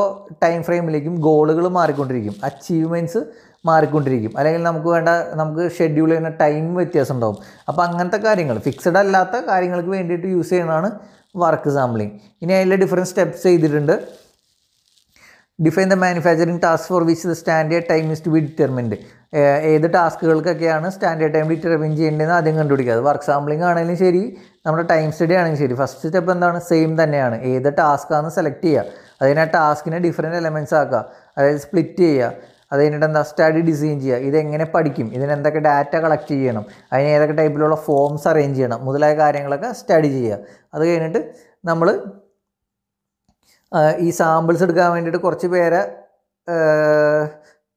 ടൈം ഫ്രെയിമിലേക്കും ഗോളുകൾ മാറിക്കൊണ്ടിരിക്കും അച്ചീവ്മെൻറ്റ്സ് മാറിക്കൊണ്ടിരിക്കും അല്ലെങ്കിൽ നമുക്ക് വേണ്ട നമുക്ക് ഷെഡ്യൂൾ ചെയ്യുന്ന ടൈം വ്യത്യാസം ഉണ്ടാവും അപ്പോൾ അങ്ങനത്തെ കാര്യങ്ങൾ ഫിക്സഡ് അല്ലാത്ത കാര്യങ്ങൾക്ക് വേണ്ടിയിട്ട് യൂസ് ചെയ്യുന്നതാണ് വർക്ക് സാമ്പിളിങ് ഇനി അതിൽ ഡിഫറെൻറ്റ് സ്റ്റെപ്സ് ചെയ്തിട്ടുണ്ട് define the manufacturing task for which the standard time is to be determined ഏത് ടാസ്കുകൾക്കൊക്കെയാണ് സ്റ്റാൻഡേർഡ് ടൈം ഡിറ്റർമിൻ ചെയ്യേണ്ടതെന്ന് ആദ്യം കണ്ടുപിടിക്കുക അത് വർക്ക് സാമ്പിളിംഗ് ആണെങ്കിലും ശരി നമ്മുടെ ടൈം സ്റ്റഡി ആണെങ്കിലും ശരി ഫസ്റ്റ് സ്റ്റെപ്പ് എന്താണ് സെയിം തന്നെയാണ് ഏത് ടാസ്ക്കാണെന്ന് സെലക്ട് ചെയ്യുക അതിനെ ടാസ്കിനെ ഡിഫറെൻറ്റ് എലമെൻറ്റ്സ് ആക്കുക അതായത് സ്പ്ലിറ്റ് ചെയ്യുക അത് എന്താ സ്റ്റഡി ഡിസൈൻ ചെയ്യുക ഇതെങ്ങനെ പഠിക്കും ഇതിനെന്തൊക്കെ ഡാറ്റ കളക്ട് ചെയ്യണം അതിന് ഏതൊക്കെ ടൈപ്പിലുള്ള ഫോംസ് അറേഞ്ച് ചെയ്യണം മുതലായ കാര്യങ്ങളൊക്കെ സ്റ്റഡി ചെയ്യുക അത് കഴിഞ്ഞിട്ട് നമ്മൾ ഈ സാമ്പിൾസ് എടുക്കാൻ വേണ്ടിയിട്ട് കുറച്ച് പേരെ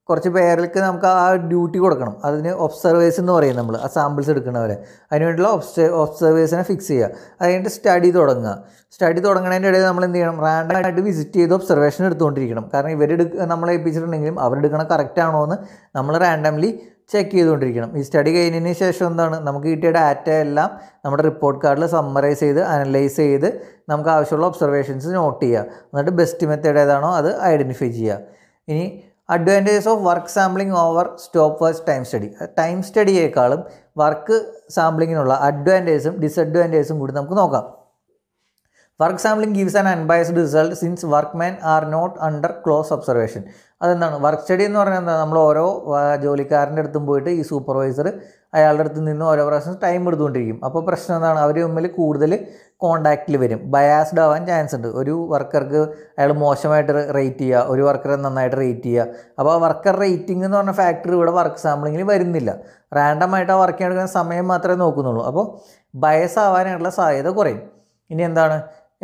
കുറച്ച് പേർക്ക് നമുക്ക് ആ ഡ്യൂട്ടി കൊടുക്കണം അതിന് ഒബ്സർവേഴ്സ് എന്ന് പറയും നമ്മൾ ആ സാമ്പിൾസ് എടുക്കുന്നവരെ അതിന് വേണ്ടിയുള്ള ഒബ്സ് ഒബ്സർവേഴ്സിനെ ഫിക്സ് ചെയ്യുക അതുകഴിഞ്ഞിട്ട് സ്റ്റഡി തുടങ്ങുക സ്റ്റഡി തുടങ്ങുന്നതിൻ്റെ ഇടയിൽ നമ്മൾ എന്ത് ചെയ്യണം റാൻഡം ആയിട്ട് വിസിറ്റ് ചെയ്ത് ഒബ്സർവേഷൻ എടുത്തുകൊണ്ടിരിക്കണം കാരണം ഇവരെടുക്ക നമ്മളെ ഏൽപ്പിച്ചിട്ടുണ്ടെങ്കിലും അവരെടുക്കണം കറക്റ്റ് ആണോ എന്ന് നമ്മൾ റാൻഡംലി ചെക്ക് ചെയ്തുകൊണ്ടിരിക്കണം ഈ സ്റ്റഡി കഴിഞ്ഞതിന് ശേഷം എന്താണ് നമുക്ക് കിട്ടിയ ഡാറ്റ എല്ലാം നമ്മുടെ റിപ്പോർട്ട് കാർഡിൽ സമ്മറൈസ് ചെയ്ത് അനലൈസ് ചെയ്ത് നമുക്ക് ആവശ്യമുള്ള ഒബ്സർവേഷൻസ് നോട്ട് ചെയ്യുക എന്നിട്ട് ബെസ്റ്റ് മെത്തേഡ് ഏതാണോ അത് ഐഡൻറ്റിഫൈ ചെയ്യുക ഇനി advantages of work sampling over stop versus time study time സ്റ്റഡിയേക്കാളും വർക്ക് സാമ്പിളിങ്ങിനുള്ള അഡ്വാൻറ്റേജസും ഡിസഡ്വാൻറ്റേജസും കൂടി നമുക്ക് നോക്കാം work sampling gives an unbiased result since workman are not under close observation അതെന്താണ് വർക്ക് സ്റ്റഡി എന്ന് പറഞ്ഞാൽ എന്താ നമ്മൾ ഓരോ ജോലിക്കാരൻ്റെ അടുത്തും പോയിട്ട് ഈ സൂപ്പർവൈസർ അയാളുടെ അടുത്ത് നിന്ന് ഓരോ പ്രാവശ്യം ടൈം എടുത്തുകൊണ്ടിരിക്കും അപ്പോൾ പ്രശ്നം എന്താണ് അവർ തമ്മിൽ കൂടുതൽ കോണ്ടാക്റ്റിൽ വരും ബയാസ്ഡ് ആവാൻ ചാൻസ് ഉണ്ട് ഒരു വർക്കർക്ക് അയാൾ മോശമായിട്ട് റേറ്റ് ചെയ്യുക ഒരു വർക്കറെ നന്നായിട്ട് റേറ്റ് ചെയ്യുക അപ്പോൾ ആ വർക്കർ റേറ്റിംഗ് എന്ന് പറഞ്ഞ ഫാക്ടർ ഇവിടെ വർക്ക് സാമ്പിളിങ്ങിൽ വരുന്നില്ല റാൻഡമായിട്ട് ആ വർക്ക് ചെയ്യാൻ എടുക്കുന്ന സമയം മാത്രമേ നോക്കുന്നുള്ളൂ അപ്പോൾ ബയസ് ആവാനായിട്ടുള്ള സാധ്യത കുറയും ഇനി എന്താണ്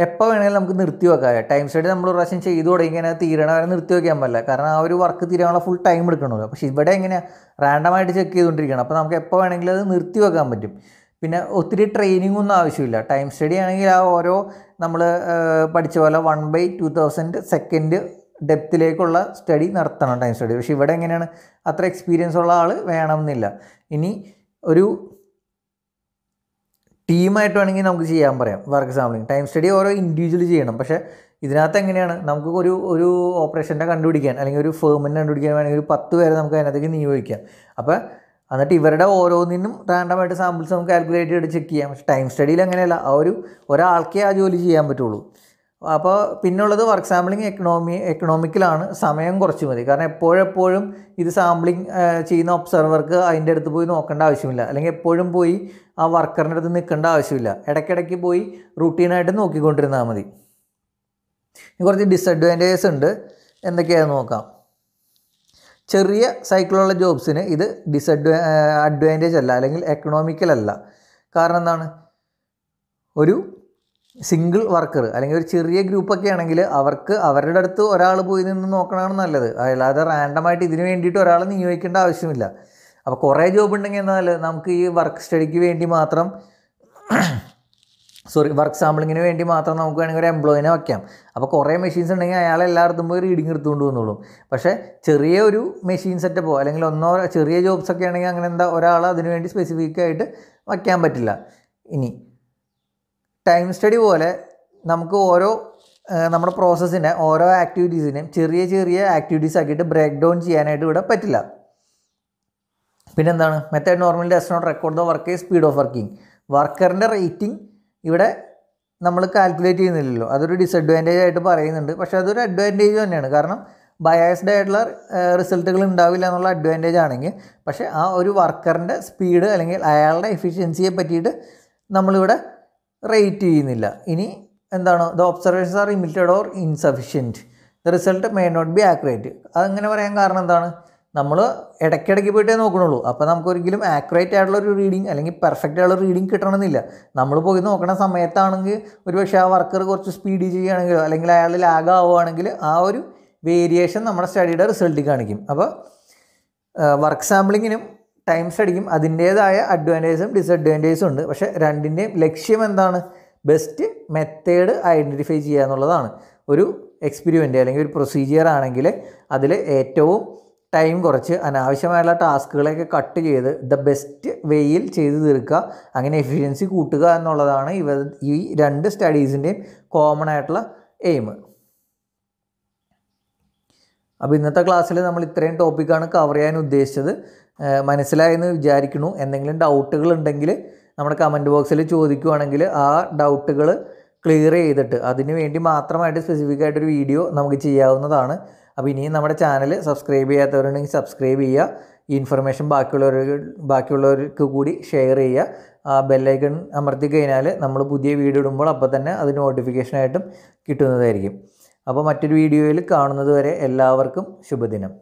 എപ്പോൾ വേണമെങ്കിലും നമുക്ക് നിർത്തി വെക്കാം ടൈം സ്റ്റഡി നമ്മൾ പ്രാവശ്യം ചെയ്തു തുടങ്ങി തുടങ്ങിയാൽ തീരണ വരെ നിർത്തി വയ്ക്കാൻ പറ്റില്ല കാരണം ആ ഒരു വർക്ക് തീരാനുള്ള ഫുൾ ടൈം എടുക്കണമല്ലോ പക്ഷേ ഇവിടെ എങ്ങനെയാണ് റാൻഡമായിട്ട് ചെക്ക് ചെയ്തുകൊണ്ടിരിക്കണം അപ്പോൾ നമുക്ക് എപ്പോൾ വേണമെങ്കിലും അത് നിർത്തി വെക്കാൻ പറ്റും പിന്നെ ഒത്തിരി ട്രെയിനിങ് ഒന്നും ആവശ്യമില്ല ടൈം സ്റ്റഡി ആണെങ്കിൽ ആ ഓരോ നമ്മൾ പഠിച്ച പോലെ one by two thousand second ഡെപ്തിലേക്കുള്ള സ്റ്റഡി നടത്തണം ടൈം സ്റ്റഡി പക്ഷേ ഇവിടെ എങ്ങനെയാണ് അത്ര എക്സ്പീരിയൻസ് ഉള്ള ആൾ വേണമെന്നില്ല ഇനി ഒരു ടീമായിട്ട് വേണമെങ്കിൽ നമുക്ക് ചെയ്യാൻ പറയാം വർക്ക് സാമ്പിളിങ് ടൈം സ്റ്റഡി ഓരോ ഇൻഡിവിജ്വലി ചെയ്യണം പക്ഷേ ഇതിനകത്ത് എങ്ങനെയാണ് നമുക്ക് ഒരു ഒരു ഓപ്പറേഷൻ്റെ കണ്ടുപിടിക്കാൻ അല്ലെങ്കിൽ ഒരു ഫേമിനെ കണ്ടുപിടിക്കാൻ വേണമെങ്കിൽ ഒരു പത്ത് പേരെ നമുക്ക് അതിനകത്തേക്ക് നിയോഗിക്കാം അപ്പോൾ എന്നിട്ട് ഇവരുടെ ഓരോന്നിനും റാൻഡമായിട്ട് സാമ്പിൾസ് നമുക്ക് കാൽക്കുലേറ്റ് ചെയ്ത് ചെക്ക് ചെയ്യാം പക്ഷേ ടൈം സ്റ്റഡിയിൽ അങ്ങനെയല്ല ആ ഒരു ഒരാൾക്കേ ആ ജോലി ചെയ്യാൻ പറ്റുള്ളൂ അപ്പോൾ പിന്നുള്ളത് വർക്ക് സാമ്പിളിങ് എക്കണോമി എക്കണോമിക്കലാണ് സമയം കുറച്ച് മതി കാരണം എപ്പോഴെപ്പോഴും ഇത് സാമ്പിളിങ് ചെയ്യുന്ന ഒബ്സർവർക്ക് അതിൻ്റെ അടുത്ത് പോയി നോക്കേണ്ട ആവശ്യമില്ല അല്ലെങ്കിൽ എപ്പോഴും പോയി ആ വർക്കറിൻ്റെ അടുത്ത് നിൽക്കേണ്ട ആവശ്യമില്ല ഇടയ്ക്കിടയ്ക്ക് പോയി റുട്ടീനായിട്ട് നോക്കിക്കൊണ്ടിരുന്നാൽ മതി കുറച്ച് ഡിസഡ്വാൻറ്റേജസ് ഉണ്ട് എന്തൊക്കെയാണെന്ന് നോക്കാം ചെറിയ സൈക്കിളുള്ള ജോബ്സിന് ഇത് ഡിസഡ്വാ അഡ്വാൻറ്റേജ് അല്ല അല്ലെങ്കിൽ എക്കണോമിക്കൽ അല്ല കാരണം എന്താണ് ഒരു സിംഗിൾ വർക്കർ അല്ലെങ്കിൽ ഒരു ചെറിയ ഗ്രൂപ്പൊക്കെ ആണെങ്കിൽ അവർക്ക് അവരുടെ അടുത്ത് ഒരാൾ പോയി നിന്ന് നോക്കണമാണ് നല്ലത് അല്ലാതെ റാൻഡമായിട്ട് ഇതിന് വേണ്ടിയിട്ട് ഒരാൾ നിയോഗിക്കേണ്ട ആവശ്യമില്ല അപ്പോൾ കുറേ ജോബ് ഉണ്ടെങ്കിൽ എന്നാൽ നമുക്ക് ഈ വർക്ക് സ്റ്റഡിക്ക് വേണ്ടി മാത്രം സോറി വർക്ക് സാമ്പിളിങ്ങിന് വേണ്ടി മാത്രം നമുക്ക് വേണമെങ്കിൽ ഒരു എംപ്ലോയിനെ വയ്ക്കാം അപ്പോൾ കുറേ മെഷീൻസ് ഉണ്ടെങ്കിൽ അയാൾ എല്ലായിടത്തും പോയി റീഡിങ് എടുത്തുകൊണ്ട് വന്നോളും പക്ഷേ ചെറിയ ഒരു മെഷീൻ സെറ്റപ്പോ അല്ലെങ്കിൽ ഒന്നോ ചെറിയ ജോബ്സ് ഒക്കെ ആണെങ്കിൽ അങ്ങനെ എന്താ ഒരാൾ അതിനുവേണ്ടി സ്പെസിഫിക് ആയിട്ട് വയ്ക്കാൻ പറ്റില്ല ഇനി ടൈം സ്റ്റഡി പോലെ നമുക്ക് ഓരോ നമ്മുടെ പ്രോസസ്സിനെ ഓരോ ആക്ടിവിറ്റീസിനെയും ചെറിയ ചെറിയ ആക്ടിവിറ്റീസ് ആക്കിയിട്ട് ബ്രേക്ക് ഡൗൺ ചെയ്യാനായിട്ട് ഇവിടെ പറ്റില്ല പിന്നെന്താണ് method normal does not record the work is speed of working വർക്കറിൻ്റെ റേറ്റിംഗ് ഇവിടെ നമ്മൾ കാൽക്കുലേറ്റ് ചെയ്യുന്നില്ലല്ലോ അതൊരു ഡിസഡ്വാൻറ്റേജ് ആയിട്ട് പറയുന്നുണ്ട് പക്ഷേ അതൊരു അഡ്വാൻറ്റേജ് തന്നെയാണ് കാരണം ബയാസ്ഡ് ആയിട്ടുള്ള റിസൾട്ടുകൾ ഉണ്ടാവില്ല എന്നുള്ള അഡ്വാൻറ്റേജ് ആണെങ്കിൽ പക്ഷേ ആ ഒരു വർക്കറിൻ്റെ സ്പീഡ് അല്ലെങ്കിൽ അയാളുടെ എഫിഷ്യൻസിയെ പറ്റിയിട്ട് നമ്മളിവിടെ റേറ്റ് ചെയ്യുന്നില്ല ഇനി എന്താണ് the observations are limited or insufficient the result may not be accurate അതങ്ങനെ പറയാൻ കാരണം എന്താണ് നമ്മൾ ഇടയ്ക്കിടയ്ക്ക് പോയിട്ടേ നോക്കണുള്ളൂ അപ്പോൾ നമുക്ക് ഒരിക്കലും ആക്യുറേറ്റ് ആയിട്ടുള്ള ഒരു റീഡിങ് അല്ലെങ്കിൽ പെർഫെക്റ്റ് ആയിട്ടുള്ള റീഡിങ് കിട്ടണമെന്നില്ല നമ്മൾ പോയി നോക്കണ സമയത്താണെങ്കിൽ ഒരുപക്ഷെ ആ വർക്കർ കുറച്ച് സ്പീഡ് ചെയ്യുകയാണെങ്കിലോ അല്ലെങ്കിൽ അയാൾ ലാഗ് ആവുകയാണെങ്കിൽ ആ ഒരു വേരിയേഷൻ നമ്മുടെ സ്റ്റഡിയുടെ റിസൾട്ടിൽ കാണിക്കും അപ്പോൾ വർക്ക് സാമ്പിളിങ്ങിനും ടൈം സ്റ്റഡിക്കും അതിൻ്റേതായ അഡ്വാൻറ്റേജും ഡിസഡ്വാൻറ്റേജും ഉണ്ട് പക്ഷേ രണ്ടിൻ്റെയും ലക്ഷ്യം എന്താണ് ബെസ്റ്റ് മെത്തേഡ് ഐഡൻറ്റിഫൈ ചെയ്യുക എന്നുള്ളതാണ് ഒരു എക്സ്പെരിമെൻ്റ് അല്ലെങ്കിൽ ഒരു പ്രൊസീജിയർ ആണെങ്കിൽ അതിൽ ഏറ്റവും ടൈം കുറച്ച് അനാവശ്യമായുള്ള ടാസ്കുകളെയൊക്കെ കട്ട് ചെയ്ത് ദ ബെസ്റ്റ് വേയിൽ ചെയ്ത് തീർക്കുക അങ്ങനെ എഫിഷ്യൻസി കൂട്ടുക എന്നുള്ളതാണ് ഇവ ഈ രണ്ട് സ്റ്റഡീസിൻ്റെയും കോമൺ ആയിട്ടുള്ള എയിം അപ്പോൾ ഇന്നത്തെ ക്ലാസ്സിൽ നമ്മൾ ഇത്രയും ടോപ്പിക്കാണ് കവർ ചെയ്യാൻ ഉദ്ദേശിച്ചത് മനസ്സിലായെന്ന് വിചാരിക്കുന്നു എന്തെങ്കിലും ഡൗട്ടുകൾ ഉണ്ടെങ്കിൽ നമ്മുടെ കമൻറ്റ് ബോക്സിൽ ചോദിക്കുവാണെങ്കിൽ ആ ഡൗട്ടുകൾ ക്ലിയർ ചെയ്തിട്ട് അതിന് വേണ്ടി മാത്രമായിട്ട് സ്പെസിഫിക് ആയിട്ടൊരു വീഡിയോ നമുക്ക് ചെയ്യാവുന്നതാണ് അപ്പോൾ ഇനിയും നമ്മുടെ ചാനൽ സബ്സ്ക്രൈബ് ചെയ്യാത്തവരുണ്ടെങ്കിൽ സബ്സ്ക്രൈബ് ചെയ്യുക ഈ ഇൻഫർമേഷൻ ബാക്കിയുള്ളവർ ബാക്കിയുള്ളവർക്ക് കൂടി ഷെയർ ചെയ്യുക ബെല്ലൈക്കൺ അമർത്തി കഴിഞ്ഞാൽ നമ്മൾ പുതിയ വീഡിയോ ഇടുമ്പോൾ അപ്പോൾ തന്നെ അത് നോട്ടിഫിക്കേഷനായിട്ടും കിട്ടുന്നതായിരിക്കും അപ്പോൾ മറ്റൊരു വീഡിയോയിൽ കാണുന്നത് വരെ എല്ലാവർക്കും ശുഭദിനം